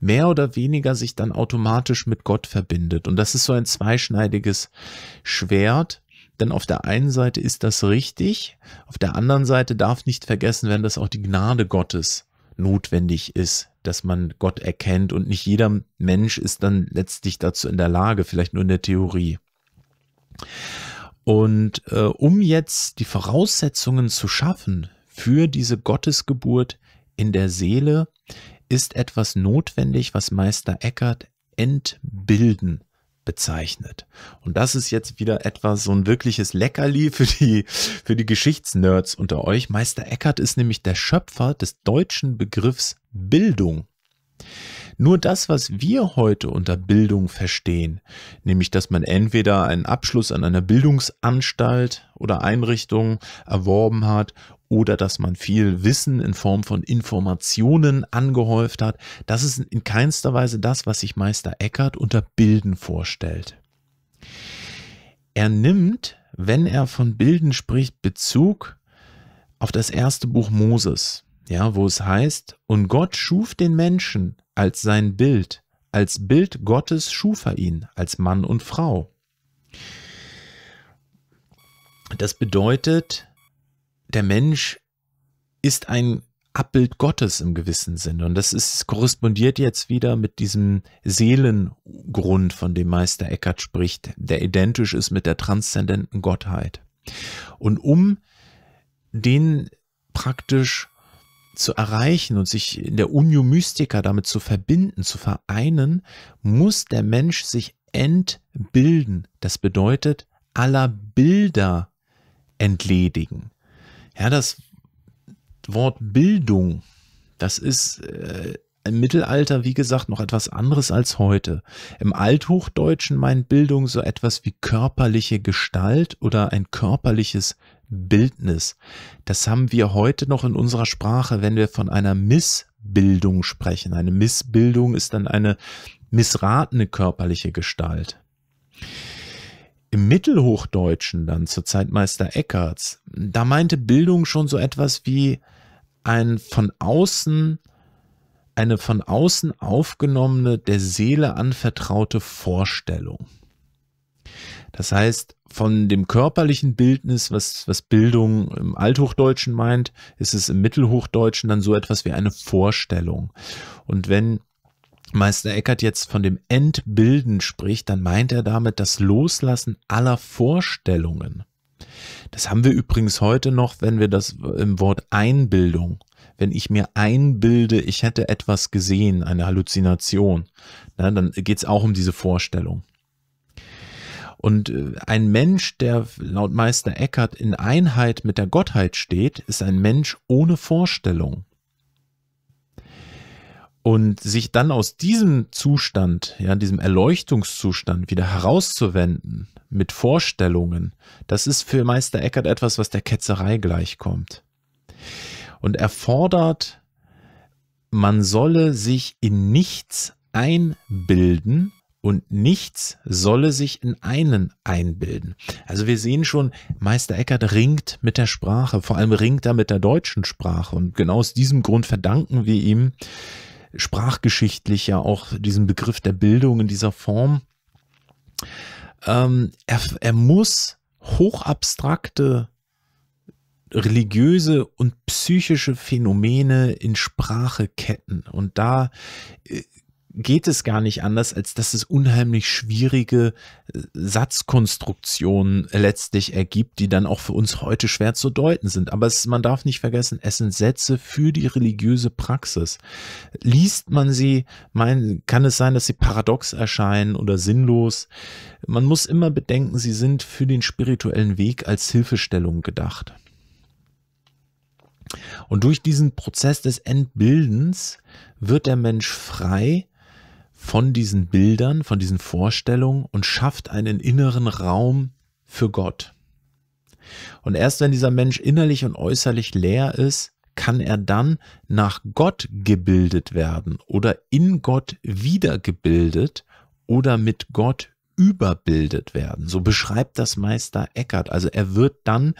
mehr oder weniger sich dann automatisch mit Gott verbindet. Und das ist so ein zweischneidiges Schwert, denn auf der einen Seite ist das richtig, auf der anderen Seite darf nicht vergessen werden, dass auch die Gnade Gottes notwendig ist, dass man Gott erkennt und nicht jeder Mensch ist dann letztlich dazu in der Lage, vielleicht nur in der Theorie. Und äh, um jetzt die Voraussetzungen zu schaffen für diese Gottesgeburt, in der Seele ist etwas notwendig, was Meister Eckert entbilden bezeichnet. Und das ist jetzt wieder etwas so ein wirkliches Leckerli für die, für die Geschichtsnerds unter euch. Meister Eckert ist nämlich der Schöpfer des deutschen Begriffs Bildung. Nur das, was wir heute unter Bildung verstehen, nämlich dass man entweder einen Abschluss an einer Bildungsanstalt oder Einrichtung erworben hat oder dass man viel Wissen in Form von Informationen angehäuft hat. Das ist in keinster Weise das, was sich Meister Eckert unter Bilden vorstellt. Er nimmt, wenn er von Bilden spricht, Bezug auf das erste Buch Moses, ja, wo es heißt, und Gott schuf den Menschen als sein Bild, als Bild Gottes schuf er ihn, als Mann und Frau. Das bedeutet, der Mensch ist ein Abbild Gottes im gewissen Sinne. Und das ist, korrespondiert jetzt wieder mit diesem Seelengrund, von dem Meister Eckert spricht, der identisch ist mit der transzendenten Gottheit. Und um den praktisch zu erreichen und sich in der Unio Mystica damit zu verbinden, zu vereinen, muss der Mensch sich entbilden. Das bedeutet, aller Bilder entledigen. Ja, das Wort Bildung, das ist äh, im Mittelalter, wie gesagt, noch etwas anderes als heute. Im Althochdeutschen meint Bildung so etwas wie körperliche Gestalt oder ein körperliches Bildnis. Das haben wir heute noch in unserer Sprache, wenn wir von einer Missbildung sprechen. Eine Missbildung ist dann eine missratene körperliche Gestalt. Im Mittelhochdeutschen dann zur Zeit Meister Eckarts, da meinte Bildung schon so etwas wie ein von außen, eine von außen aufgenommene, der Seele anvertraute Vorstellung. Das heißt, von dem körperlichen Bildnis, was, was Bildung im Althochdeutschen meint, ist es im Mittelhochdeutschen dann so etwas wie eine Vorstellung. Und wenn Meister Eckert jetzt von dem Entbilden spricht, dann meint er damit das Loslassen aller Vorstellungen. Das haben wir übrigens heute noch, wenn wir das im Wort Einbildung, wenn ich mir einbilde, ich hätte etwas gesehen, eine Halluzination, na, dann geht es auch um diese Vorstellung. Und äh, ein Mensch, der laut Meister Eckert in Einheit mit der Gottheit steht, ist ein Mensch ohne Vorstellung. Und sich dann aus diesem Zustand, ja, diesem Erleuchtungszustand wieder herauszuwenden mit Vorstellungen, das ist für Meister Eckert etwas, was der Ketzerei gleichkommt. Und er fordert, man solle sich in nichts einbilden und nichts solle sich in einen einbilden. Also wir sehen schon, Meister Eckert ringt mit der Sprache, vor allem ringt er mit der deutschen Sprache. Und genau aus diesem Grund verdanken wir ihm, sprachgeschichtlich ja auch diesen Begriff der Bildung in dieser Form. Ähm, er, er muss hochabstrakte religiöse und psychische Phänomene in Sprache ketten. Und da äh, geht es gar nicht anders, als dass es unheimlich schwierige äh, Satzkonstruktionen letztlich ergibt, die dann auch für uns heute schwer zu deuten sind. Aber es, man darf nicht vergessen, es sind Sätze für die religiöse Praxis. Liest man sie, mein, kann es sein, dass sie paradox erscheinen oder sinnlos. Man muss immer bedenken, sie sind für den spirituellen Weg als Hilfestellung gedacht. Und durch diesen Prozess des Entbildens wird der Mensch frei, von diesen Bildern, von diesen Vorstellungen und schafft einen inneren Raum für Gott. Und erst wenn dieser Mensch innerlich und äußerlich leer ist, kann er dann nach Gott gebildet werden oder in Gott wiedergebildet oder mit Gott überbildet werden. So beschreibt das Meister Eckert. Also er wird dann,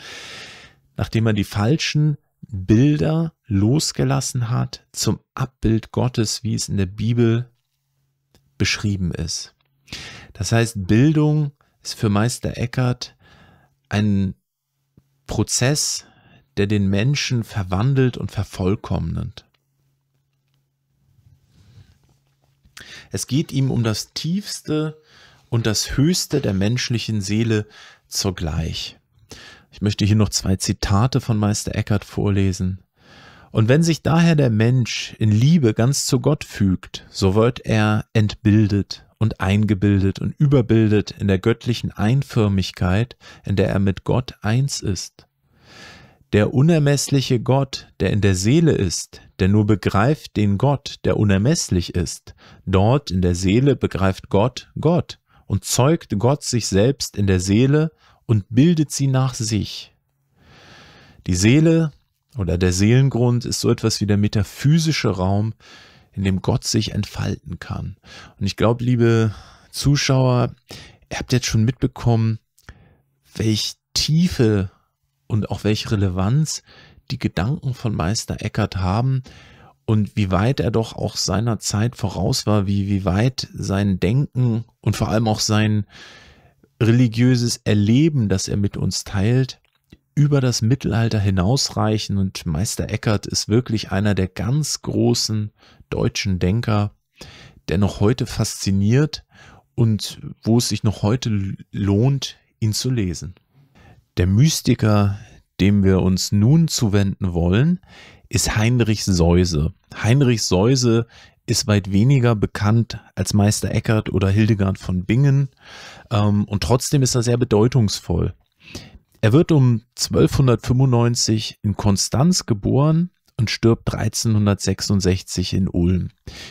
nachdem er die falschen Bilder losgelassen hat, zum Abbild Gottes, wie es in der Bibel beschrieben ist. Das heißt, Bildung ist für Meister Eckert ein Prozess, der den Menschen verwandelt und vervollkommnet. Es geht ihm um das Tiefste und das Höchste der menschlichen Seele zugleich. Ich möchte hier noch zwei Zitate von Meister Eckert vorlesen. Und wenn sich daher der Mensch in Liebe ganz zu Gott fügt, so wird er entbildet und eingebildet und überbildet in der göttlichen Einförmigkeit, in der er mit Gott eins ist. Der unermessliche Gott, der in der Seele ist, der nur begreift den Gott, der unermesslich ist, dort in der Seele begreift Gott Gott und zeugt Gott sich selbst in der Seele und bildet sie nach sich. Die Seele oder der Seelengrund ist so etwas wie der metaphysische Raum, in dem Gott sich entfalten kann. Und ich glaube, liebe Zuschauer, ihr habt jetzt schon mitbekommen, welch Tiefe und auch welche Relevanz die Gedanken von Meister Eckhart haben und wie weit er doch auch seiner Zeit voraus war, wie, wie weit sein Denken und vor allem auch sein religiöses Erleben, das er mit uns teilt, über das Mittelalter hinausreichen und Meister Eckert ist wirklich einer der ganz großen deutschen Denker, der noch heute fasziniert und wo es sich noch heute lohnt, ihn zu lesen. Der Mystiker, dem wir uns nun zuwenden wollen, ist Heinrich Seuse. Heinrich Seuse ist weit weniger bekannt als Meister Eckert oder Hildegard von Bingen ähm, und trotzdem ist er sehr bedeutungsvoll. Er wird um 1295 in Konstanz geboren und stirbt 1366 in Ulm.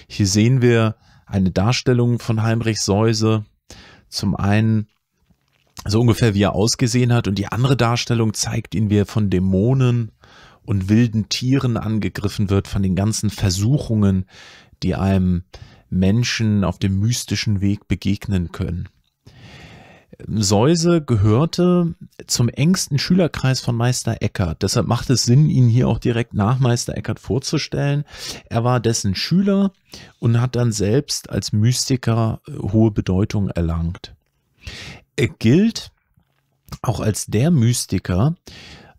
Hier sehen wir eine Darstellung von Heinrich Seuse. Zum einen so ungefähr wie er ausgesehen hat und die andere Darstellung zeigt ihn, wie er von Dämonen und wilden Tieren angegriffen wird, von den ganzen Versuchungen, die einem Menschen auf dem mystischen Weg begegnen können. Säuse gehörte zum engsten Schülerkreis von Meister Eckert. Deshalb macht es Sinn, ihn hier auch direkt nach Meister Eckert vorzustellen. Er war dessen Schüler und hat dann selbst als Mystiker äh, hohe Bedeutung erlangt. Er gilt auch als der Mystiker,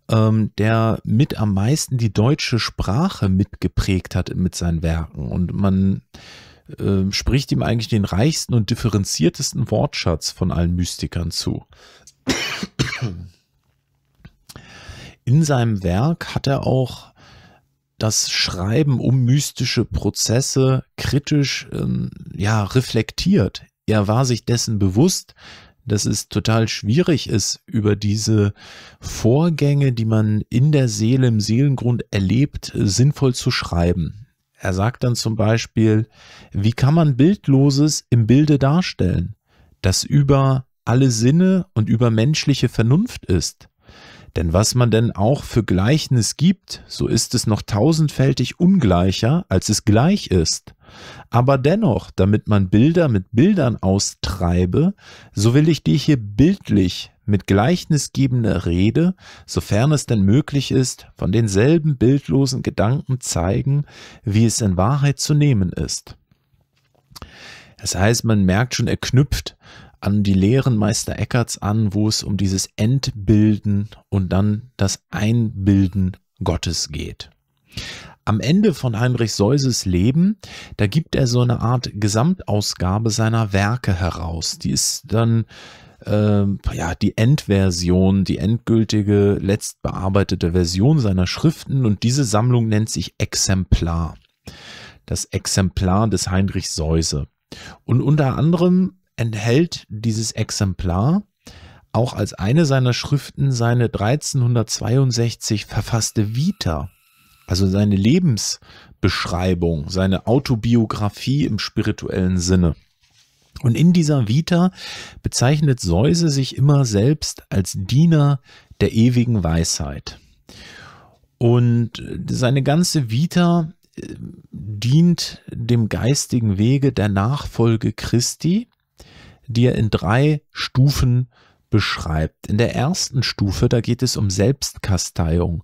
ähm, der mit am meisten die deutsche Sprache mitgeprägt hat mit seinen Werken. Und man ähm, spricht ihm eigentlich den reichsten und differenziertesten Wortschatz von allen Mystikern zu. In seinem Werk hat er auch das Schreiben um mystische Prozesse kritisch ähm, ja, reflektiert. Er war sich dessen bewusst, dass es total schwierig ist, über diese Vorgänge, die man in der Seele, im Seelengrund erlebt, sinnvoll zu schreiben. Er sagt dann zum Beispiel, wie kann man Bildloses im Bilde darstellen, das über alle Sinne und über menschliche Vernunft ist? Denn was man denn auch für Gleichnis gibt, so ist es noch tausendfältig ungleicher, als es gleich ist. Aber dennoch, damit man Bilder mit Bildern austreibe, so will ich dir hier bildlich mit gleichnisgebender Rede, sofern es denn möglich ist, von denselben bildlosen Gedanken zeigen, wie es in Wahrheit zu nehmen ist. Das heißt, man merkt schon, er knüpft an die Lehren Meister Eckerts an, wo es um dieses Entbilden und dann das Einbilden Gottes geht. Am Ende von Heinrich Seuses Leben, da gibt er so eine Art Gesamtausgabe seiner Werke heraus. Die ist dann ähm, ja, die Endversion, die endgültige, letztbearbeitete Version seiner Schriften und diese Sammlung nennt sich Exemplar. Das Exemplar des Heinrich Seuse. Und unter anderem enthält dieses Exemplar auch als eine seiner Schriften seine 1362 verfasste Vita, also seine Lebensbeschreibung, seine Autobiografie im spirituellen Sinne. Und in dieser Vita bezeichnet Säuse sich immer selbst als Diener der ewigen Weisheit. Und seine ganze Vita äh, dient dem geistigen Wege der Nachfolge Christi, die er in drei Stufen beschreibt. In der ersten Stufe, da geht es um Selbstkasteiung,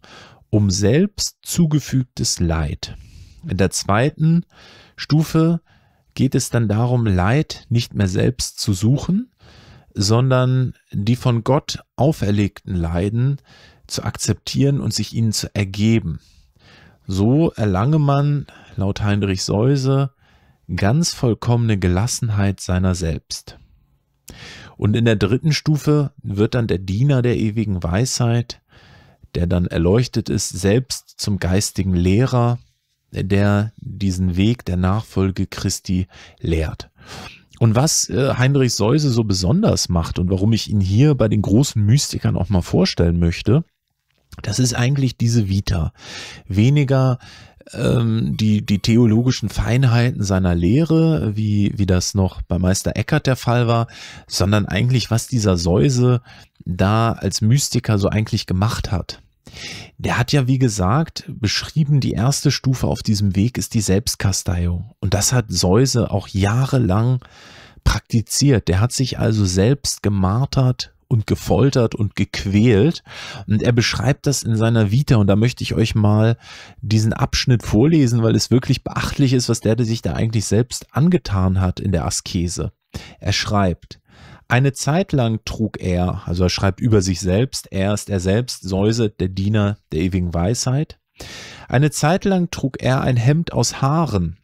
um selbst zugefügtes Leid. In der zweiten Stufe geht es dann darum, Leid nicht mehr selbst zu suchen, sondern die von Gott auferlegten Leiden zu akzeptieren und sich ihnen zu ergeben. So erlange man, laut Heinrich Seuse, ganz vollkommene Gelassenheit seiner selbst. Und in der dritten Stufe wird dann der Diener der ewigen Weisheit, der dann erleuchtet ist, selbst zum geistigen Lehrer der diesen Weg der Nachfolge Christi lehrt. Und was äh, Heinrich Seuse so besonders macht und warum ich ihn hier bei den großen Mystikern auch mal vorstellen möchte, das ist eigentlich diese Vita. Weniger ähm, die, die theologischen Feinheiten seiner Lehre, wie, wie das noch bei Meister Eckert der Fall war, sondern eigentlich, was dieser Säuse da als Mystiker so eigentlich gemacht hat. Der hat ja, wie gesagt, beschrieben, die erste Stufe auf diesem Weg ist die Selbstkasteiung. Und das hat Säuse auch jahrelang praktiziert. Der hat sich also selbst gemartert und gefoltert und gequält. Und er beschreibt das in seiner Vita. Und da möchte ich euch mal diesen Abschnitt vorlesen, weil es wirklich beachtlich ist, was der, der sich da eigentlich selbst angetan hat in der Askese. Er schreibt, eine Zeit lang trug er, also er schreibt über sich selbst, er ist er selbst, Säuse, der Diener der ewigen Weisheit. Eine Zeit lang trug er ein Hemd aus Haaren,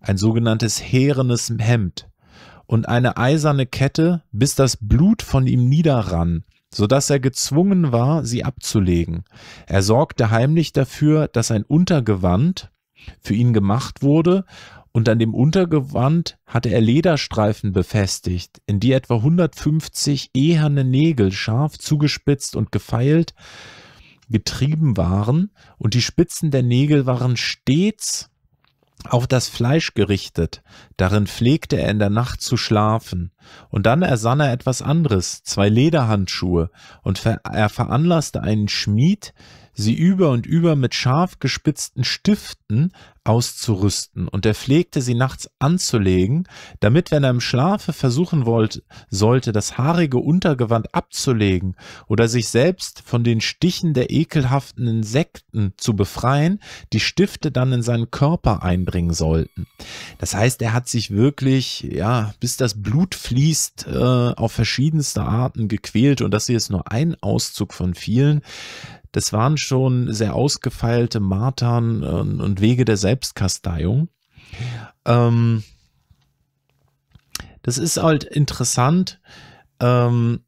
ein sogenanntes herenes Hemd und eine eiserne Kette, bis das Blut von ihm niederrann, so dass er gezwungen war, sie abzulegen. Er sorgte heimlich dafür, dass ein Untergewand für ihn gemacht wurde und an dem Untergewand hatte er Lederstreifen befestigt, in die etwa 150 eherne Nägel scharf zugespitzt und gefeilt getrieben waren, und die Spitzen der Nägel waren stets auf das Fleisch gerichtet, darin pflegte er in der Nacht zu schlafen, und dann ersann er etwas anderes, zwei Lederhandschuhe, und er veranlasste einen Schmied, sie über und über mit scharf gespitzten Stiften auszurüsten, und er pflegte sie nachts anzulegen, damit, wenn er im Schlafe versuchen wollte, sollte, das haarige Untergewand abzulegen oder sich selbst von den Stichen der ekelhaften Insekten zu befreien, die Stifte dann in seinen Körper einbringen sollten. Das heißt, er hat sich wirklich, ja, bis das Blut fließt, äh, auf verschiedenste Arten gequält, und das hier ist nur ein Auszug von vielen das waren schon sehr ausgefeilte Martern ähm, und Wege der Selbstkasteiung. Ähm, das ist halt interessant. Ähm,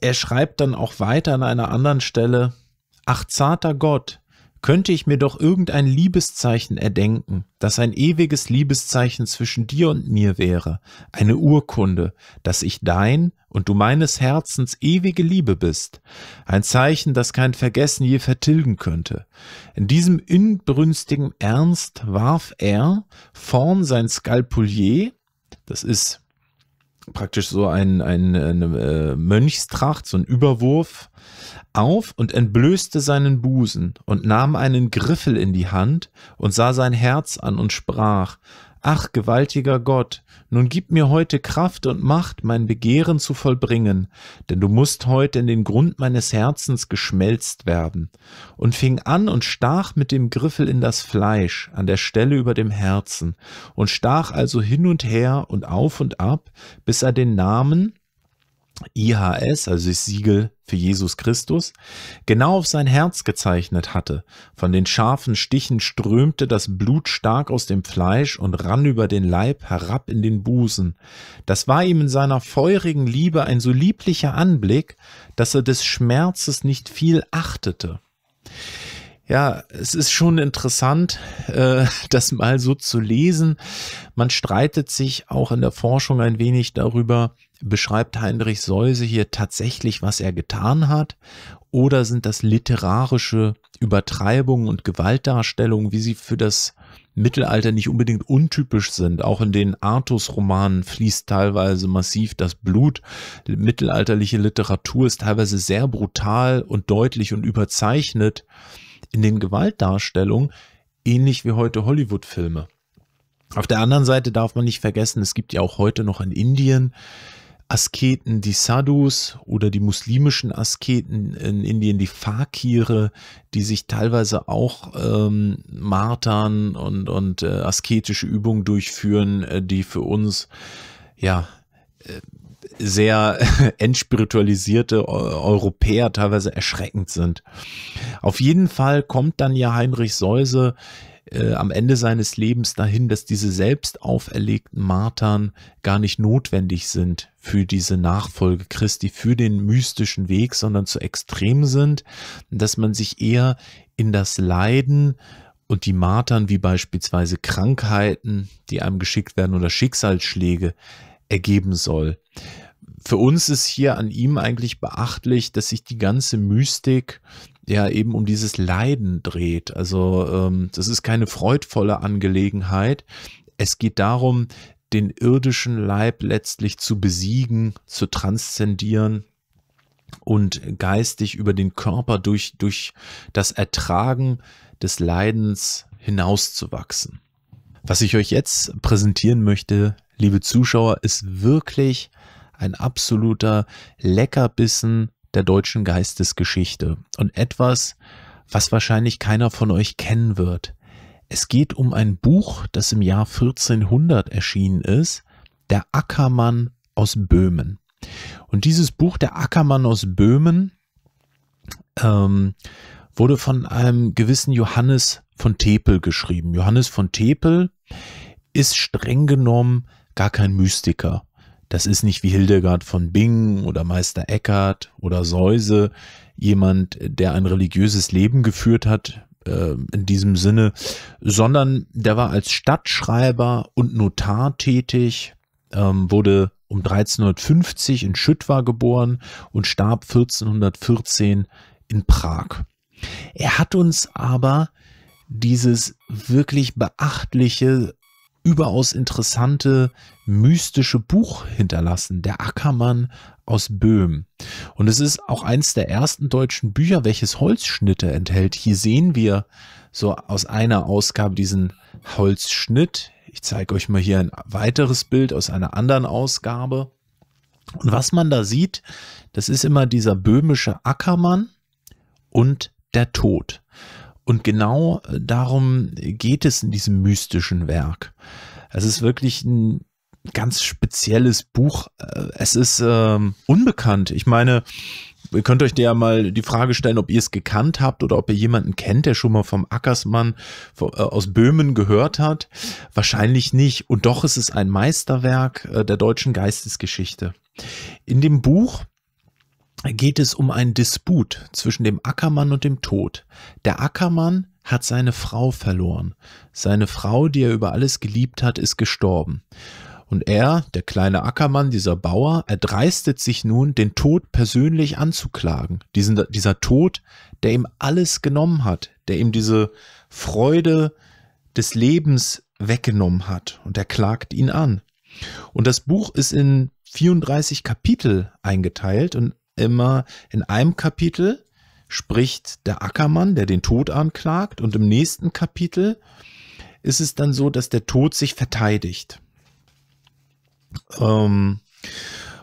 er schreibt dann auch weiter an einer anderen Stelle, ach zarter Gott, könnte ich mir doch irgendein Liebeszeichen erdenken, das ein ewiges Liebeszeichen zwischen dir und mir wäre, eine Urkunde, dass ich dein und du meines Herzens ewige Liebe bist, ein Zeichen, das kein Vergessen je vertilgen könnte. In diesem inbrünstigen Ernst warf er vorn sein Skalpulier, das ist praktisch so ein, ein, eine äh, Mönchstracht, so ein Überwurf auf und entblößte seinen Busen und nahm einen Griffel in die Hand und sah sein Herz an und sprach, Ach, gewaltiger Gott, nun gib mir heute Kraft und Macht, mein Begehren zu vollbringen, denn du musst heute in den Grund meines Herzens geschmelzt werden, und fing an und stach mit dem Griffel in das Fleisch, an der Stelle über dem Herzen, und stach also hin und her und auf und ab, bis er den Namen, IHS, also das Siegel für Jesus Christus, genau auf sein Herz gezeichnet hatte. Von den scharfen Stichen strömte das Blut stark aus dem Fleisch und rann über den Leib herab in den Busen. Das war ihm in seiner feurigen Liebe ein so lieblicher Anblick, dass er des Schmerzes nicht viel achtete. Ja, es ist schon interessant, äh, das mal so zu lesen. Man streitet sich auch in der Forschung ein wenig darüber, beschreibt Heinrich Seuse hier tatsächlich, was er getan hat? Oder sind das literarische Übertreibungen und Gewaltdarstellungen, wie sie für das Mittelalter nicht unbedingt untypisch sind. Auch in den Artus-Romanen fließt teilweise massiv das Blut. Mittelalterliche Literatur ist teilweise sehr brutal und deutlich und überzeichnet in den Gewaltdarstellungen, ähnlich wie heute Hollywood-Filme. Auf der anderen Seite darf man nicht vergessen, es gibt ja auch heute noch in Indien Asketen, die Sadhus oder die muslimischen Asketen in Indien, die Fakire, die sich teilweise auch ähm, martern und, und äh, asketische Übungen durchführen, äh, die für uns ja äh, sehr entspiritualisierte Europäer teilweise erschreckend sind. Auf jeden Fall kommt dann ja Heinrich Seuse äh, am Ende seines Lebens dahin, dass diese selbst auferlegten Martern gar nicht notwendig sind für diese Nachfolge Christi, für den mystischen Weg, sondern zu extrem sind, dass man sich eher in das Leiden und die Martern wie beispielsweise Krankheiten, die einem geschickt werden oder Schicksalsschläge ergeben soll. Für uns ist hier an ihm eigentlich beachtlich, dass sich die ganze Mystik der eben um dieses Leiden dreht. Also ähm, das ist keine freudvolle Angelegenheit. Es geht darum, den irdischen Leib letztlich zu besiegen, zu transzendieren und geistig über den Körper durch, durch das Ertragen des Leidens hinauszuwachsen. Was ich euch jetzt präsentieren möchte, liebe Zuschauer, ist wirklich ein absoluter Leckerbissen der deutschen Geistesgeschichte und etwas, was wahrscheinlich keiner von euch kennen wird. Es geht um ein Buch, das im Jahr 1400 erschienen ist, Der Ackermann aus Böhmen. Und dieses Buch, Der Ackermann aus Böhmen, ähm, wurde von einem gewissen Johannes von Tepel geschrieben. Johannes von Tepel ist streng genommen gar kein Mystiker. Das ist nicht wie Hildegard von Bingen oder Meister Eckhart oder Säuse, jemand, der ein religiöses Leben geführt hat, äh, in diesem Sinne, sondern der war als Stadtschreiber und Notar tätig, ähm, wurde um 1350 in Schüttwa geboren und starb 1414 in Prag. Er hat uns aber dieses wirklich beachtliche überaus interessante mystische Buch hinterlassen, der Ackermann aus Böhm. Und es ist auch eins der ersten deutschen Bücher, welches Holzschnitte enthält. Hier sehen wir so aus einer Ausgabe diesen Holzschnitt. Ich zeige euch mal hier ein weiteres Bild aus einer anderen Ausgabe. Und was man da sieht, das ist immer dieser böhmische Ackermann und der Tod. Und genau äh, darum geht es in diesem mystischen Werk. Es ist wirklich ein ganz spezielles Buch. Äh, es ist ähm, unbekannt. Ich meine, ihr könnt euch ja mal die Frage stellen, ob ihr es gekannt habt oder ob ihr jemanden kennt, der schon mal vom Ackersmann äh, aus Böhmen gehört hat. Wahrscheinlich nicht. Und doch ist es ein Meisterwerk der deutschen Geistesgeschichte. In dem Buch geht es um einen Disput zwischen dem Ackermann und dem Tod. Der Ackermann hat seine Frau verloren. Seine Frau, die er über alles geliebt hat, ist gestorben. Und er, der kleine Ackermann, dieser Bauer, erdreistet sich nun, den Tod persönlich anzuklagen. Diesen, dieser Tod, der ihm alles genommen hat, der ihm diese Freude des Lebens weggenommen hat. Und er klagt ihn an. Und das Buch ist in 34 Kapitel eingeteilt und immer in einem Kapitel spricht der Ackermann, der den Tod anklagt, und im nächsten Kapitel ist es dann so, dass der Tod sich verteidigt. Ähm,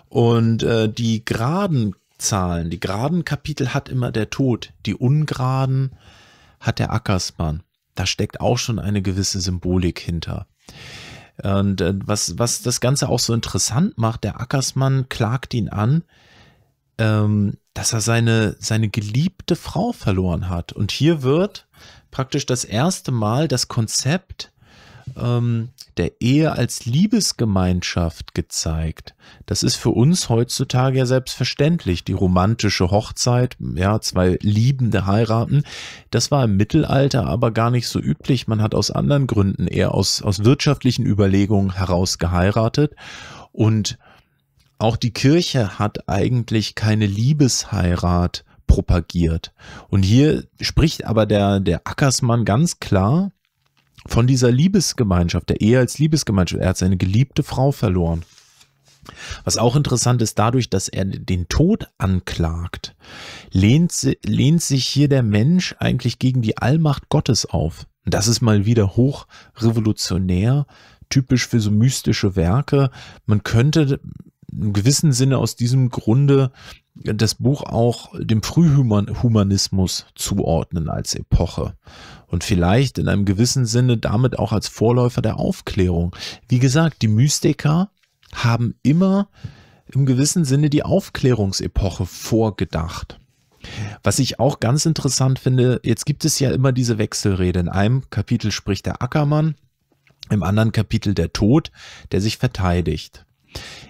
und äh, die geraden Zahlen, die geraden Kapitel hat immer der Tod, die ungeraden hat der Ackersmann. Da steckt auch schon eine gewisse Symbolik hinter. Und äh, was, was das Ganze auch so interessant macht, der Ackersmann klagt ihn an, ähm, dass er seine, seine geliebte Frau verloren hat. Und hier wird praktisch das erste Mal das Konzept ähm, der Ehe als Liebesgemeinschaft gezeigt. Das ist für uns heutzutage ja selbstverständlich. Die romantische Hochzeit, ja, zwei Liebende heiraten, das war im Mittelalter aber gar nicht so üblich. Man hat aus anderen Gründen eher aus, aus wirtschaftlichen Überlegungen heraus geheiratet und auch die Kirche hat eigentlich keine Liebesheirat propagiert. Und hier spricht aber der, der Ackersmann ganz klar von dieser Liebesgemeinschaft, der Ehe als Liebesgemeinschaft. Er hat seine geliebte Frau verloren. Was auch interessant ist, dadurch, dass er den Tod anklagt, lehnt, lehnt sich hier der Mensch eigentlich gegen die Allmacht Gottes auf. Und das ist mal wieder hochrevolutionär, typisch für so mystische Werke. Man könnte in gewissen Sinne aus diesem Grunde das Buch auch dem Frühhumanismus zuordnen als Epoche und vielleicht in einem gewissen Sinne damit auch als Vorläufer der Aufklärung. Wie gesagt, die Mystiker haben immer im gewissen Sinne die Aufklärungsepoche vorgedacht. Was ich auch ganz interessant finde, jetzt gibt es ja immer diese Wechselrede. In einem Kapitel spricht der Ackermann, im anderen Kapitel der Tod, der sich verteidigt.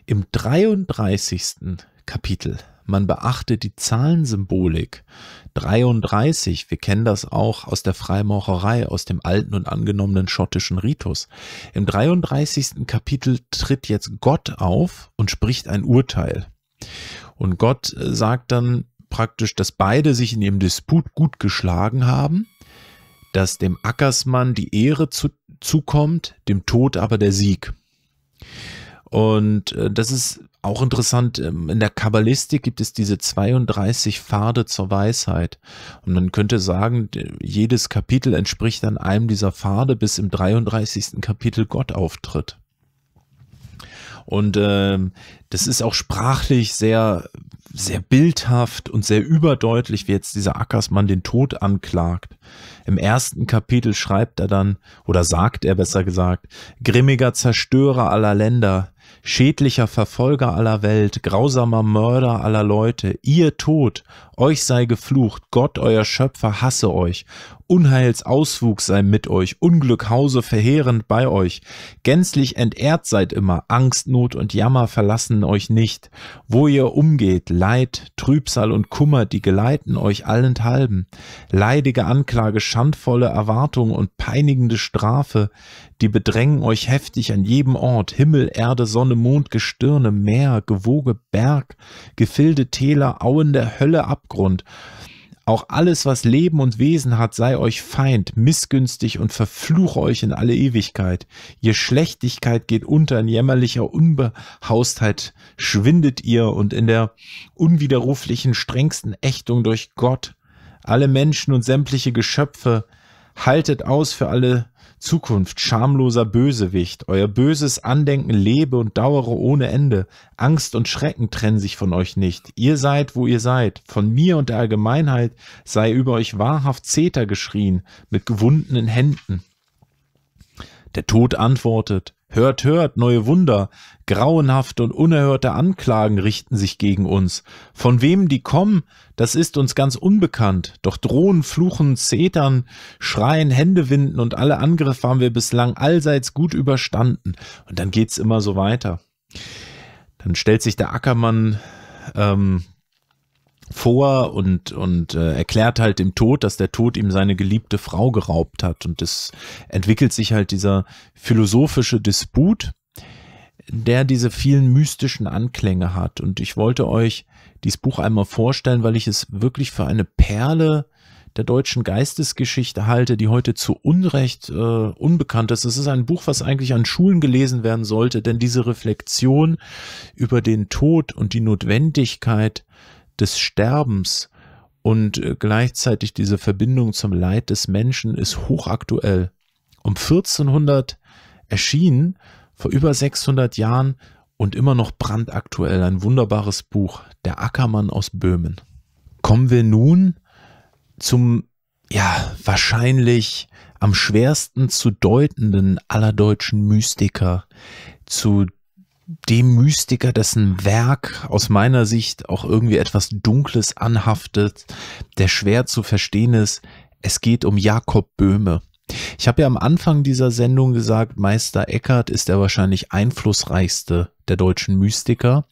Im 33. Kapitel, man beachte die Zahlensymbolik. 33, wir kennen das auch aus der Freimaucherei, aus dem alten und angenommenen schottischen Ritus. Im 33. Kapitel tritt jetzt Gott auf und spricht ein Urteil. Und Gott äh, sagt dann praktisch, dass beide sich in ihrem Disput gut geschlagen haben, dass dem Ackersmann die Ehre zu, zukommt, dem Tod aber der Sieg. Und äh, das ist auch interessant, ähm, in der Kabbalistik gibt es diese 32 Pfade zur Weisheit. Und man könnte sagen, jedes Kapitel entspricht dann einem dieser Pfade, bis im 33. Kapitel Gott auftritt. Und äh, das ist auch sprachlich sehr, sehr bildhaft und sehr überdeutlich, wie jetzt dieser Ackersmann den Tod anklagt. Im ersten Kapitel schreibt er dann, oder sagt er besser gesagt, grimmiger Zerstörer aller Länder, schädlicher Verfolger aller Welt, grausamer Mörder aller Leute, ihr Tod, euch sei geflucht, Gott, euer Schöpfer, hasse euch, Unheilsauswuchs sei mit euch, Unglück Hause verheerend bei euch, gänzlich entehrt seid immer, Angst, Not und Jammer verlassen euch nicht, wo ihr umgeht, Leid, Trübsal und Kummer, die geleiten euch allenthalben, leidige Anklage, schandvolle Erwartung und peinigende Strafe, die bedrängen euch heftig an jedem Ort, Himmel, Erde, Sonne, Mond, Gestirne, Meer, Gewoge, Berg, Gefilde, Täler, Auen der Hölle, Abgrund. Auch alles, was Leben und Wesen hat, sei euch Feind, missgünstig und verfluche euch in alle Ewigkeit. Ihr Schlechtigkeit geht unter in jämmerlicher Unbehaustheit, schwindet ihr und in der unwiderruflichen, strengsten Ächtung durch Gott. Alle Menschen und sämtliche Geschöpfe, haltet aus für alle Zukunft, schamloser Bösewicht, euer böses Andenken lebe und dauere ohne Ende. Angst und Schrecken trennen sich von euch nicht. Ihr seid, wo ihr seid. Von mir und der Allgemeinheit sei über euch wahrhaft Zeter geschrien, mit gewundenen Händen. Der Tod antwortet, Hört, hört, neue Wunder, grauenhafte und unerhörte Anklagen richten sich gegen uns. Von wem die kommen, das ist uns ganz unbekannt. Doch drohen, fluchen, zetern, schreien, Hände winden und alle Angriffe haben wir bislang allseits gut überstanden. Und dann geht's immer so weiter. Dann stellt sich der Ackermann ähm, vor und, und äh, erklärt halt dem Tod, dass der Tod ihm seine geliebte Frau geraubt hat. Und es entwickelt sich halt dieser philosophische Disput, der diese vielen mystischen Anklänge hat. Und ich wollte euch dieses Buch einmal vorstellen, weil ich es wirklich für eine Perle der deutschen Geistesgeschichte halte, die heute zu Unrecht äh, unbekannt ist. Es ist ein Buch, was eigentlich an Schulen gelesen werden sollte, denn diese Reflexion über den Tod und die Notwendigkeit des Sterbens und äh, gleichzeitig diese Verbindung zum Leid des Menschen ist hochaktuell. Um 1400 erschienen, vor über 600 Jahren und immer noch brandaktuell ein wunderbares Buch, Der Ackermann aus Böhmen. Kommen wir nun zum, ja, wahrscheinlich am schwersten zu deutenden aller deutschen Mystiker, zu dem Mystiker, dessen Werk aus meiner Sicht auch irgendwie etwas Dunkles anhaftet, der schwer zu verstehen ist. Es geht um Jakob Böhme. Ich habe ja am Anfang dieser Sendung gesagt, Meister Eckhart ist der wahrscheinlich einflussreichste der deutschen Mystiker,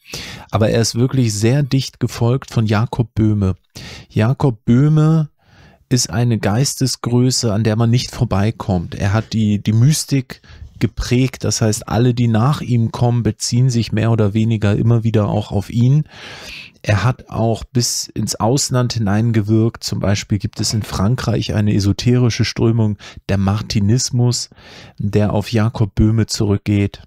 aber er ist wirklich sehr dicht gefolgt von Jakob Böhme. Jakob Böhme ist eine Geistesgröße, an der man nicht vorbeikommt. Er hat die, die Mystik geprägt. Das heißt, alle, die nach ihm kommen, beziehen sich mehr oder weniger immer wieder auch auf ihn. Er hat auch bis ins Ausland hineingewirkt. Zum Beispiel gibt es in Frankreich eine esoterische Strömung, der Martinismus, der auf Jakob Böhme zurückgeht.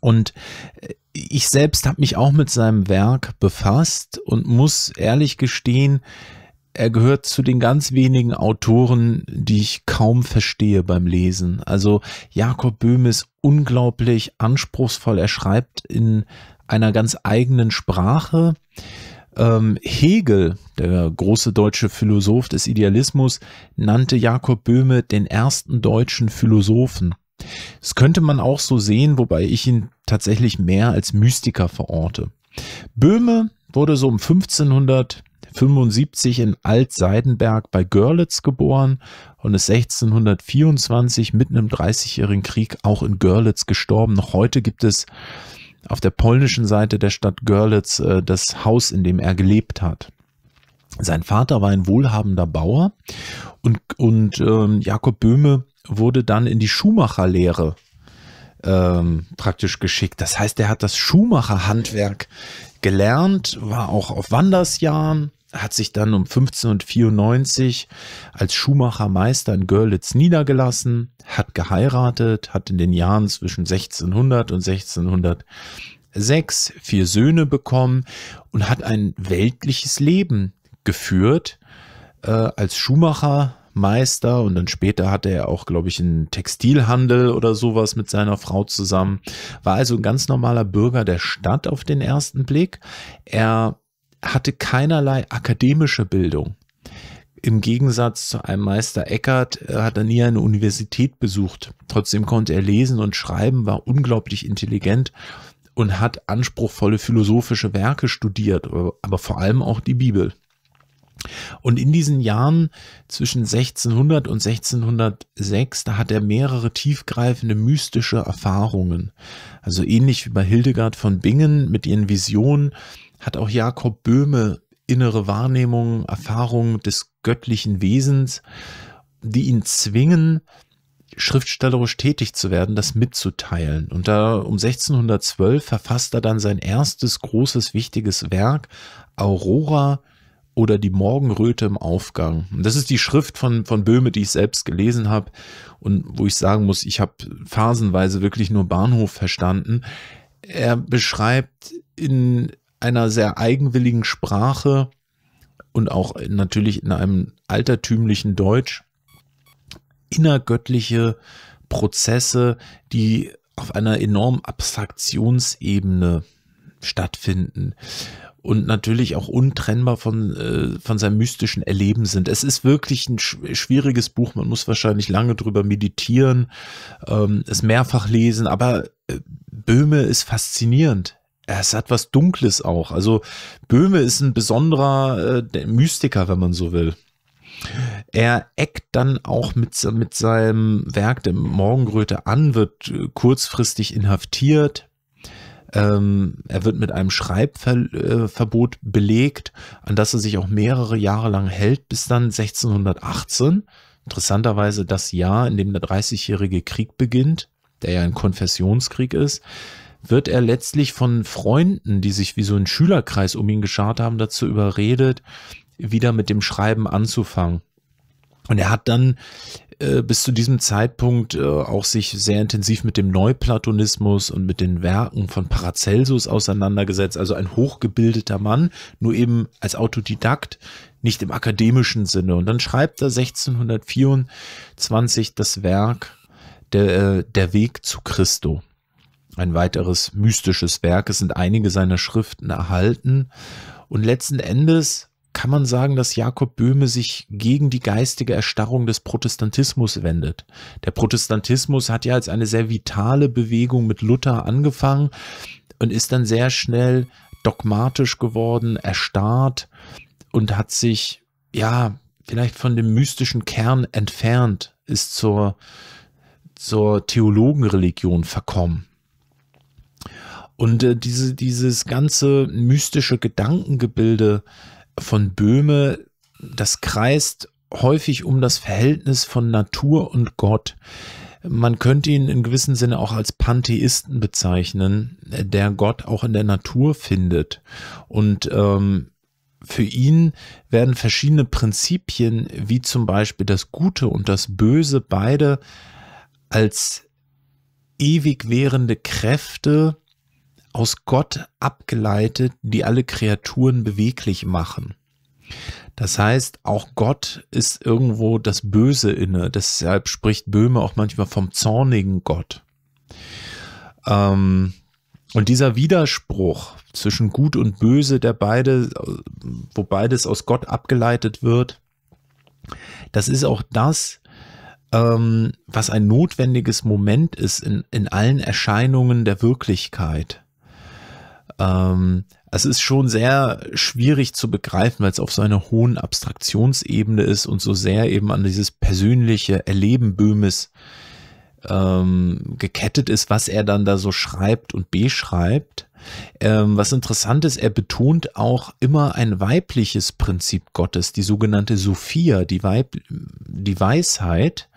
Und äh, ich selbst habe mich auch mit seinem Werk befasst und muss ehrlich gestehen, er gehört zu den ganz wenigen Autoren, die ich kaum verstehe beim Lesen. Also Jakob Böhm ist unglaublich anspruchsvoll. Er schreibt in einer ganz eigenen Sprache. Ähm, Hegel, der große deutsche Philosoph des Idealismus, nannte Jakob Böhme den ersten deutschen Philosophen. Das könnte man auch so sehen, wobei ich ihn tatsächlich mehr als Mystiker verorte. Böhme wurde so um 1500 75 in Alt-Seidenberg bei Görlitz geboren und ist 1624 mitten im Dreißigjährigen Krieg auch in Görlitz gestorben. Noch heute gibt es auf der polnischen Seite der Stadt Görlitz äh, das Haus, in dem er gelebt hat. Sein Vater war ein wohlhabender Bauer und, und ähm, Jakob Böhme wurde dann in die Schuhmacherlehre ähm, praktisch geschickt. Das heißt, er hat das Schuhmacherhandwerk gelernt, war auch auf Wandersjahren hat sich dann um 1594 als Schuhmachermeister in Görlitz niedergelassen, hat geheiratet, hat in den Jahren zwischen 1600 und 1606 vier Söhne bekommen und hat ein weltliches Leben geführt äh, als Schuhmacher. Meister und dann später hatte er auch, glaube ich, einen Textilhandel oder sowas mit seiner Frau zusammen. War also ein ganz normaler Bürger der Stadt auf den ersten Blick. Er hatte keinerlei akademische Bildung. Im Gegensatz zu einem Meister Eckert äh, hat er nie eine Universität besucht. Trotzdem konnte er lesen und schreiben, war unglaublich intelligent und hat anspruchsvolle philosophische Werke studiert, aber vor allem auch die Bibel. Und in diesen Jahren zwischen 1600 und 1606, da hat er mehrere tiefgreifende mystische Erfahrungen. Also ähnlich wie bei Hildegard von Bingen mit ihren Visionen, hat auch Jakob Böhme innere Wahrnehmungen, Erfahrungen des göttlichen Wesens, die ihn zwingen, schriftstellerisch tätig zu werden, das mitzuteilen. Und da um 1612 verfasst er dann sein erstes großes, wichtiges Werk, Aurora oder die Morgenröte im Aufgang. Und das ist die Schrift von, von Böhme, die ich selbst gelesen habe und wo ich sagen muss, ich habe phasenweise wirklich nur Bahnhof verstanden. Er beschreibt in einer sehr eigenwilligen Sprache und auch natürlich in einem altertümlichen Deutsch innergöttliche Prozesse, die auf einer enormen Abstraktionsebene stattfinden und natürlich auch untrennbar von, äh, von seinem mystischen Erleben sind. Es ist wirklich ein schwieriges Buch, man muss wahrscheinlich lange drüber meditieren, ähm, es mehrfach lesen, aber äh, Böhme ist faszinierend es hat was Dunkles auch. Also Böhme ist ein besonderer äh, Mystiker, wenn man so will. Er eckt dann auch mit, mit seinem Werk der Morgenröte an, wird äh, kurzfristig inhaftiert. Ähm, er wird mit einem Schreibverbot äh, belegt, an das er sich auch mehrere Jahre lang hält, bis dann 1618, interessanterweise das Jahr, in dem der Dreißigjährige Krieg beginnt, der ja ein Konfessionskrieg ist, wird er letztlich von Freunden, die sich wie so ein Schülerkreis um ihn geschart haben, dazu überredet, wieder mit dem Schreiben anzufangen. Und er hat dann äh, bis zu diesem Zeitpunkt äh, auch sich sehr intensiv mit dem Neuplatonismus und mit den Werken von Paracelsus auseinandergesetzt. Also ein hochgebildeter Mann, nur eben als Autodidakt, nicht im akademischen Sinne. Und dann schreibt er 1624 das Werk der, äh, der Weg zu Christo ein weiteres mystisches Werk. Es sind einige seiner Schriften erhalten. Und letzten Endes kann man sagen, dass Jakob Böhme sich gegen die geistige Erstarrung des Protestantismus wendet. Der Protestantismus hat ja als eine sehr vitale Bewegung mit Luther angefangen und ist dann sehr schnell dogmatisch geworden, erstarrt und hat sich, ja, vielleicht von dem mystischen Kern entfernt, ist zur, zur Theologenreligion verkommen. Und äh, diese, dieses ganze mystische Gedankengebilde von Böhme, das kreist häufig um das Verhältnis von Natur und Gott. Man könnte ihn in gewissem Sinne auch als Pantheisten bezeichnen, der Gott auch in der Natur findet. Und ähm, für ihn werden verschiedene Prinzipien, wie zum Beispiel das Gute und das Böse, beide als ewig währende Kräfte aus Gott abgeleitet, die alle Kreaturen beweglich machen. Das heißt, auch Gott ist irgendwo das Böse inne. Deshalb spricht Böhme auch manchmal vom zornigen Gott. Ähm, und dieser Widerspruch zwischen Gut und Böse, der beide, wo beides aus Gott abgeleitet wird, das ist auch das, ähm, was ein notwendiges Moment ist in, in allen Erscheinungen der Wirklichkeit. Ähm, es ist schon sehr schwierig zu begreifen, weil es auf so einer hohen Abstraktionsebene ist und so sehr eben an dieses persönliche Erleben Böhmes ähm, gekettet ist, was er dann da so schreibt und beschreibt. Ähm, was interessant ist, er betont auch immer ein weibliches Prinzip Gottes, die sogenannte Sophia, die, Weib die Weisheit.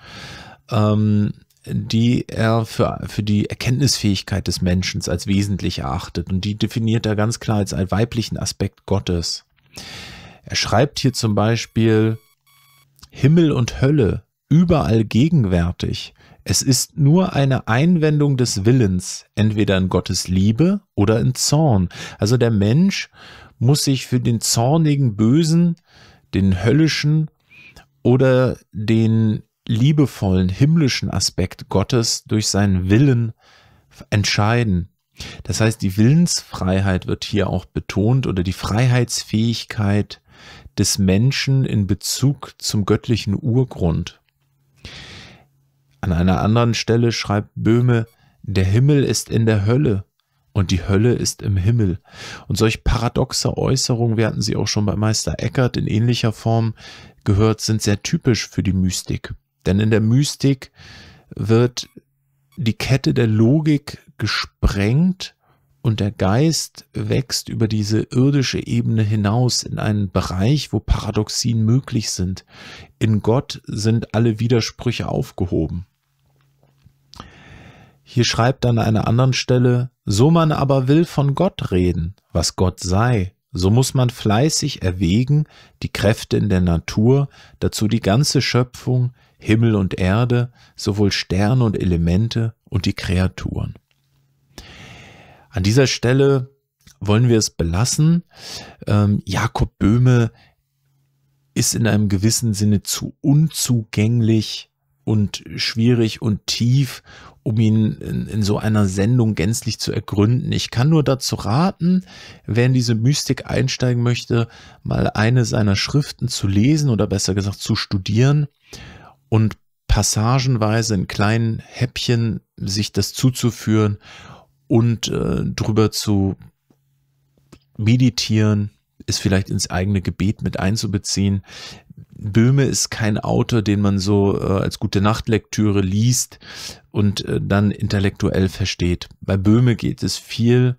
Ähm, die er für, für die Erkenntnisfähigkeit des Menschen als wesentlich erachtet. Und die definiert er ganz klar als einen weiblichen Aspekt Gottes. Er schreibt hier zum Beispiel Himmel und Hölle überall gegenwärtig. Es ist nur eine Einwendung des Willens, entweder in Gottes Liebe oder in Zorn. Also der Mensch muss sich für den zornigen Bösen, den höllischen oder den liebevollen himmlischen Aspekt Gottes durch seinen Willen entscheiden. Das heißt, die Willensfreiheit wird hier auch betont oder die Freiheitsfähigkeit des Menschen in Bezug zum göttlichen Urgrund. An einer anderen Stelle schreibt Böhme, der Himmel ist in der Hölle und die Hölle ist im Himmel. Und solch paradoxe Äußerungen, wir hatten sie auch schon bei Meister Eckert in ähnlicher Form gehört, sind sehr typisch für die Mystik. Denn in der Mystik wird die Kette der Logik gesprengt und der Geist wächst über diese irdische Ebene hinaus in einen Bereich, wo Paradoxien möglich sind. In Gott sind alle Widersprüche aufgehoben. Hier schreibt an einer anderen Stelle, so man aber will von Gott reden, was Gott sei, so muss man fleißig erwägen, die Kräfte in der Natur, dazu die ganze Schöpfung, Himmel und Erde, sowohl Sterne und Elemente und die Kreaturen. An dieser Stelle wollen wir es belassen. Ähm, Jakob Böhme ist in einem gewissen Sinne zu unzugänglich und schwierig und tief, um ihn in, in, so einer Sendung gänzlich zu ergründen. Ich kann nur dazu raten, wer in diese Mystik einsteigen möchte, mal eine seiner Schriften zu lesen oder besser gesagt zu studieren und passagenweise in kleinen Häppchen sich das zuzuführen und äh, drüber zu meditieren, ist vielleicht ins eigene Gebet mit einzubeziehen. Böhme ist kein Autor, den man so äh, als gute Nachtlektüre liest und äh, dann intellektuell versteht. Bei Böhme geht es viel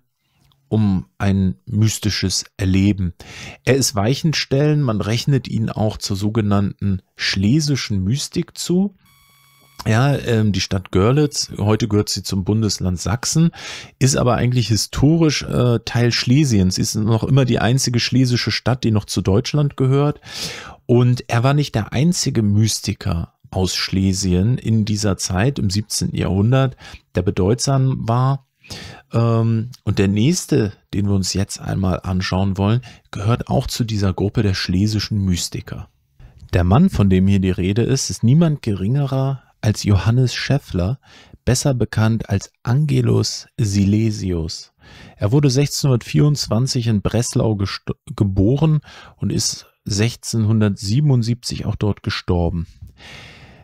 um ein mystisches Erleben. Er ist Weichenstellen, man rechnet ihn auch zur sogenannten schlesischen Mystik zu. Ja, ähm, die Stadt Görlitz, heute gehört sie zum Bundesland Sachsen, ist aber eigentlich historisch äh, Teil Schlesiens, ist noch immer die einzige schlesische Stadt, die noch zu Deutschland gehört. Und er war nicht der einzige Mystiker aus Schlesien in dieser Zeit im 17. Jahrhundert, der bedeutsam war. Ähm, und der nächste, den wir uns jetzt einmal anschauen wollen, gehört auch zu dieser Gruppe der schlesischen Mystiker. Der Mann, von dem hier die Rede ist, ist niemand geringerer als Johannes Scheffler, besser bekannt als Angelus Silesius. Er wurde 1624 in Breslau geboren und ist 1677 auch dort gestorben.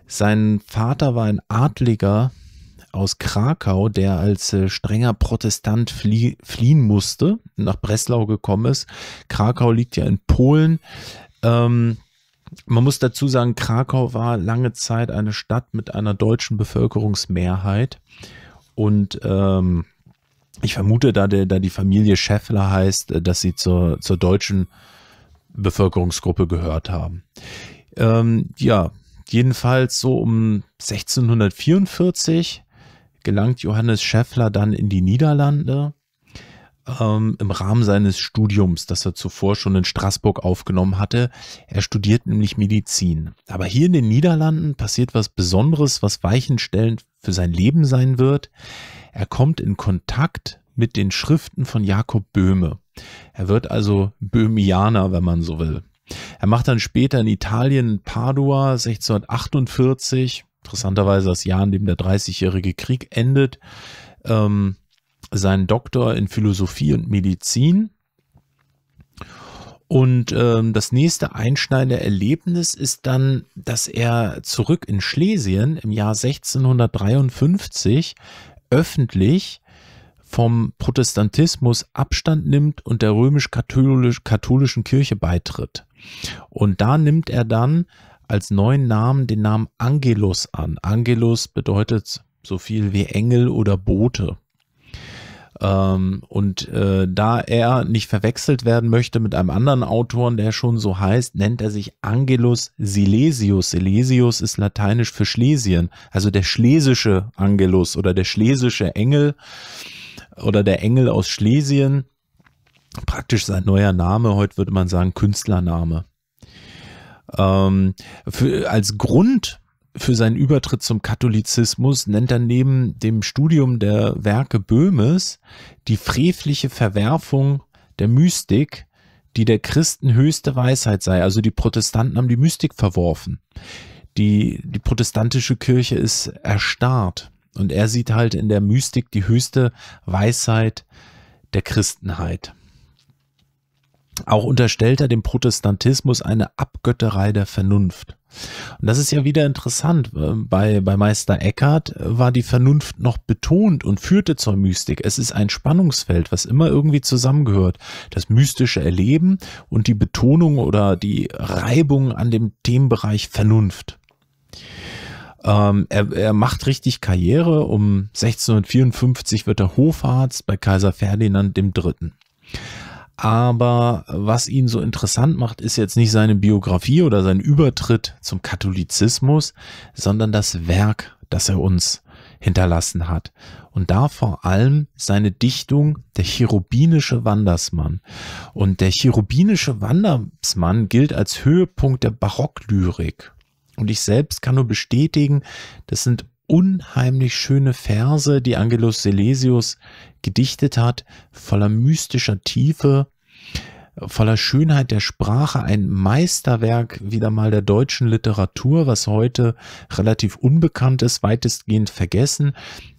Sein Vater war ein Adliger aus Krakau, der als äh, strenger Protestant flie fliehen musste, nach Breslau gekommen ist. Krakau liegt ja in Polen. Ähm, man muss dazu sagen, Krakau war lange Zeit eine Stadt mit einer deutschen Bevölkerungsmehrheit. Und ähm, ich vermute, da, der, da die Familie Scheffler heißt, äh, dass sie zur, zur deutschen Bevölkerungsgruppe gehört haben. Ähm, ja, jedenfalls so um 1644 gelangt Johannes Schäffler dann in die Niederlande ähm, im Rahmen seines Studiums, das er zuvor schon in Straßburg aufgenommen hatte. Er studiert nämlich Medizin. Aber hier in den Niederlanden passiert was Besonderes, was weichenstellend für sein Leben sein wird. Er kommt in Kontakt mit den Schriften von Jakob Böhme. Er wird also Böhmianer, wenn man so will. Er macht dann später in Italien Padua 1648 interessanterweise das Jahr, in dem der Dreißigjährige Krieg endet, ähm, seinen Doktor in Philosophie und Medizin. Und ähm, das nächste einschneidende Erlebnis ist dann, dass er zurück in Schlesien im Jahr 1653 öffentlich vom Protestantismus Abstand nimmt und der römisch-katholischen -katholisch Kirche beitritt. Und da nimmt er dann als neuen Namen den Namen Angelus an. Angelus bedeutet so viel wie Engel oder Bote. Ähm, und äh, da er nicht verwechselt werden möchte mit einem anderen Autoren, der schon so heißt, nennt er sich Angelus Silesius. Silesius ist lateinisch für Schlesien, also der schlesische Angelus oder der schlesische Engel oder der Engel aus Schlesien. Praktisch sein neuer Name, heute würde man sagen Künstlername. Ähm, für, als Grund für seinen Übertritt zum Katholizismus nennt er neben dem Studium der Werke Böhmes die frevliche Verwerfung der Mystik, die der Christen höchste Weisheit sei. Also die Protestanten haben die Mystik verworfen. Die, die protestantische Kirche ist erstarrt. Und er sieht halt in der Mystik die höchste Weisheit der Christenheit. Auch unterstellt er dem Protestantismus eine Abgötterei der Vernunft. Und das ist ja wieder interessant. Äh, bei, bei Meister Eckhart äh, war die Vernunft noch betont und führte zur Mystik. Es ist ein Spannungsfeld, was immer irgendwie zusammengehört. Das mystische Erleben und die Betonung oder die Reibung an dem Themenbereich Vernunft. Ähm, er, er macht richtig Karriere. Um 1654 wird er Hofarzt bei Kaiser Ferdinand III. Aber was ihn so interessant macht, ist jetzt nicht seine Biografie oder sein Übertritt zum Katholizismus, sondern das Werk, das er uns hinterlassen hat. Und da vor allem seine Dichtung Der cherubinische Wandersmann. Und der cherubinische Wandersmann gilt als Höhepunkt der Barocklyrik. Und ich selbst kann nur bestätigen, das sind unheimlich schöne Verse, die Angelus Silesius gedichtet hat, voller mystischer Tiefe, voller Schönheit der Sprache, ein Meisterwerk wieder mal der deutschen Literatur, was heute relativ unbekannt ist, weitestgehend vergessen.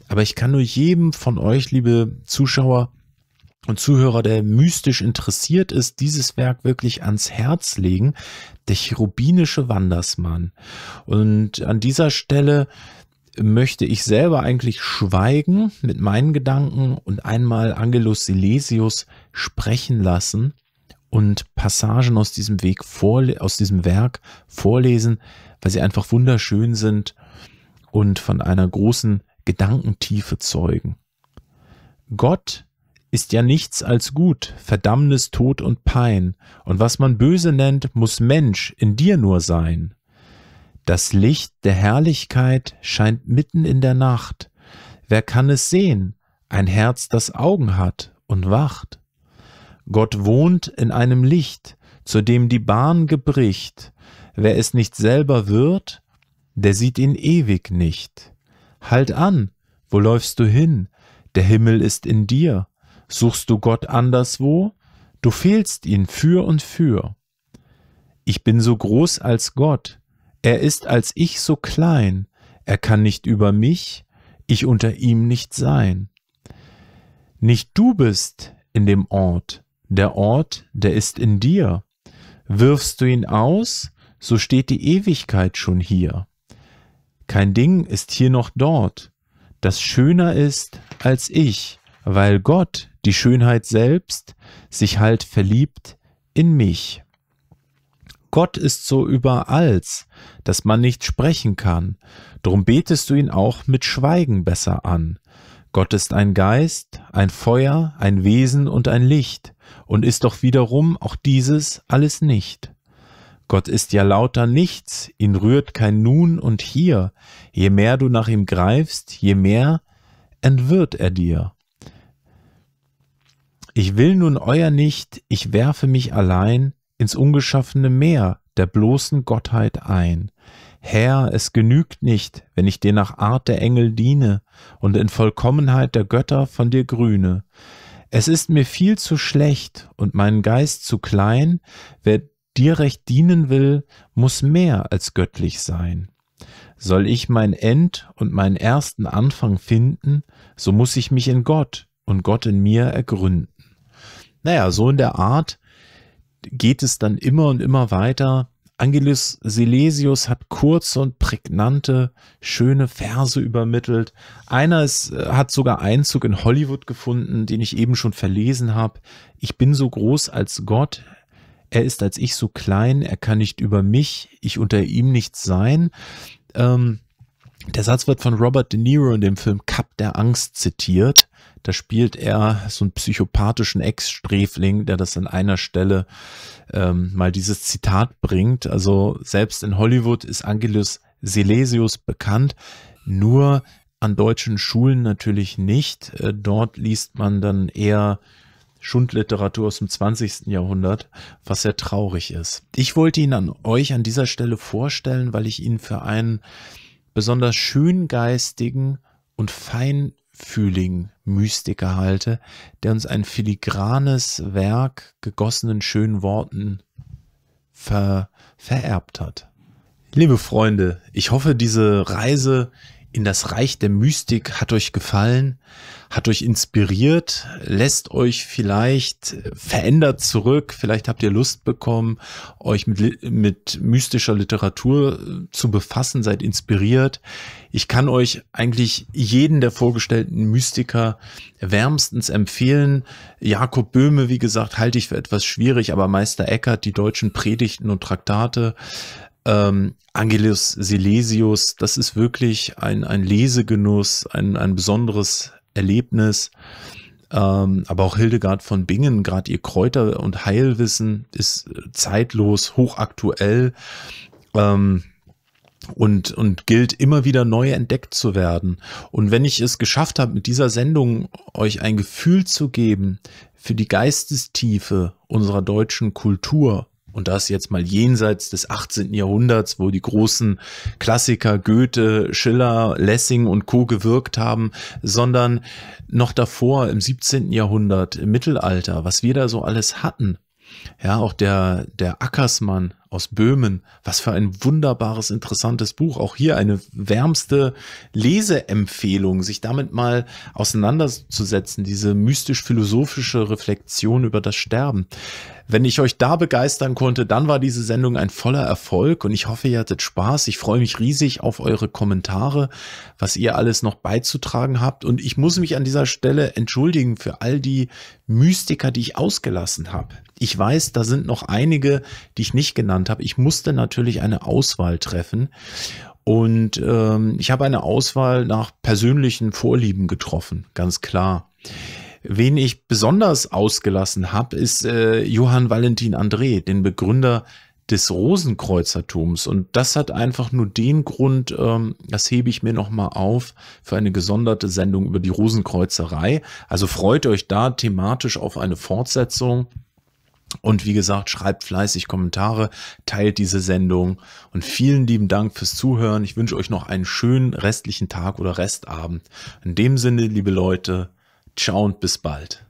Aber ich kann nur jedem von euch, liebe Zuschauer, und Zuhörer, der mystisch interessiert ist, dieses Werk wirklich ans Herz legen, der cherubinische Wandersmann. Und an dieser Stelle möchte ich selber eigentlich schweigen mit meinen Gedanken und einmal Angelus Silesius sprechen lassen und Passagen aus diesem Weg vor, aus diesem Werk vorlesen, weil sie einfach wunderschön sind und von einer großen Gedankentiefe zeugen. Gott ist ja nichts als gut, Verdammnis, Tod und Pein, und was man böse nennt, muss Mensch in dir nur sein. Das Licht der Herrlichkeit scheint mitten in der Nacht. Wer kann es sehen? Ein Herz, das Augen hat und wacht. Gott wohnt in einem Licht, zu dem die Bahn gebricht. Wer es nicht selber wird, der sieht ihn ewig nicht. Halt an, wo läufst du hin? Der Himmel ist in dir. Suchst du Gott anderswo? Du fehlst ihn für und für. Ich bin so groß als Gott, er ist als ich so klein, er kann nicht über mich, ich unter ihm nicht sein. Nicht du bist in dem Ort, der Ort, der ist in dir. Wirfst du ihn aus, so steht die Ewigkeit schon hier. Kein Ding ist hier noch dort, das schöner ist als ich, weil Gott, die Schönheit selbst, sich halt verliebt in mich. Gott ist so überalls, dass man nicht sprechen kann. Drum betest du ihn auch mit Schweigen besser an. Gott ist ein Geist, ein Feuer, ein Wesen und ein Licht, und ist doch wiederum auch dieses alles nicht. Gott ist ja lauter nichts, ihn rührt kein Nun und Hier, je mehr du nach ihm greifst, je mehr entwirrt er dir. Ich will nun euer nicht, ich werfe mich allein, ins ungeschaffene Meer der bloßen Gottheit ein. Herr, es genügt nicht, wenn ich dir nach Art der Engel diene und in Vollkommenheit der Götter von dir grüne. Es ist mir viel zu schlecht und mein Geist zu klein, wer dir recht dienen will, muss mehr als göttlich sein. Soll ich mein End und meinen ersten Anfang finden, so muss ich mich in Gott und Gott in mir ergründen. Naja, so in der Art geht es dann immer und immer weiter. Angelus Silesius hat kurze und prägnante, schöne Verse übermittelt. Einer ist, äh, hat sogar Einzug in Hollywood gefunden, den ich eben schon verlesen habe. Ich bin so groß als Gott, er ist als ich so klein, er kann nicht über mich, ich unter ihm nichts sein. Ähm, der Satz wird von Robert De Niro in dem Film Cup der Angst zitiert. Da spielt er so einen psychopathischen Ex-Sträfling, der das an einer Stelle ähm, mal dieses Zitat bringt. Also selbst in Hollywood ist Angelus Silesius bekannt, nur an deutschen Schulen natürlich nicht. Äh, dort liest man dann eher Schundliteratur aus dem 20. Jahrhundert, was sehr traurig ist. Ich wollte ihn an euch an dieser Stelle vorstellen, weil ich ihn für einen besonders schöngeistigen und fein Fühling Mystiker halte, der uns ein filigranes Werk gegossenen schönen Worten ver vererbt hat. Liebe Freunde, ich hoffe, diese Reise in das Reich der Mystik hat euch gefallen, hat euch inspiriert, lässt euch vielleicht verändert zurück, vielleicht habt ihr Lust bekommen, euch mit, mit mystischer Literatur zu befassen, seid inspiriert. Ich kann euch eigentlich jeden der vorgestellten Mystiker wärmstens empfehlen. Jakob Böhme, wie gesagt, halte ich für etwas schwierig, aber Meister Eckert, die deutschen Predigten und Traktate, ähm, Angelus Silesius, das ist wirklich ein, ein Lesegenuss, ein, ein besonderes Erlebnis. Ähm, aber auch Hildegard von Bingen, gerade ihr Kräuter- und Heilwissen ist äh, zeitlos, hochaktuell. Ähm, und, und gilt immer wieder neu entdeckt zu werden. Und wenn ich es geschafft habe, mit dieser Sendung euch ein Gefühl zu geben für die Geistestiefe unserer deutschen Kultur, und das jetzt mal jenseits des 18. Jahrhunderts, wo die großen Klassiker Goethe, Schiller, Lessing und Co gewirkt haben, sondern noch davor im 17. Jahrhundert, im Mittelalter, was wir da so alles hatten. Ja, auch der, der Ackersmann aus Böhmen. Was für ein wunderbares, interessantes Buch. Auch hier eine wärmste Leseempfehlung, sich damit mal auseinanderzusetzen, diese mystisch-philosophische Reflexion über das Sterben. Wenn ich euch da begeistern konnte, dann war diese Sendung ein voller Erfolg und ich hoffe, ihr hattet Spaß. Ich freue mich riesig auf eure Kommentare, was ihr alles noch beizutragen habt. Und ich muss mich an dieser Stelle entschuldigen für all die Mystiker, die ich ausgelassen habe. Ich weiß, da sind noch einige, die ich nicht genannt genannt habe. Ich musste natürlich eine Auswahl treffen. Und ähm, ich habe eine Auswahl nach persönlichen Vorlieben getroffen, ganz klar. Wen ich besonders ausgelassen habe, ist äh, Johann Valentin André, den Begründer des Rosenkreuzertums. Und das hat einfach nur den Grund, ähm, das hebe ich mir nochmal auf für eine gesonderte Sendung über die Rosenkreuzerei. Also freut euch da thematisch auf eine Fortsetzung. Und wie gesagt, schreibt fleißig Kommentare, teilt diese Sendung und vielen lieben Dank fürs Zuhören. Ich wünsche euch noch einen schönen restlichen Tag oder Restabend. In dem Sinne, liebe Leute, ciao und bis bald.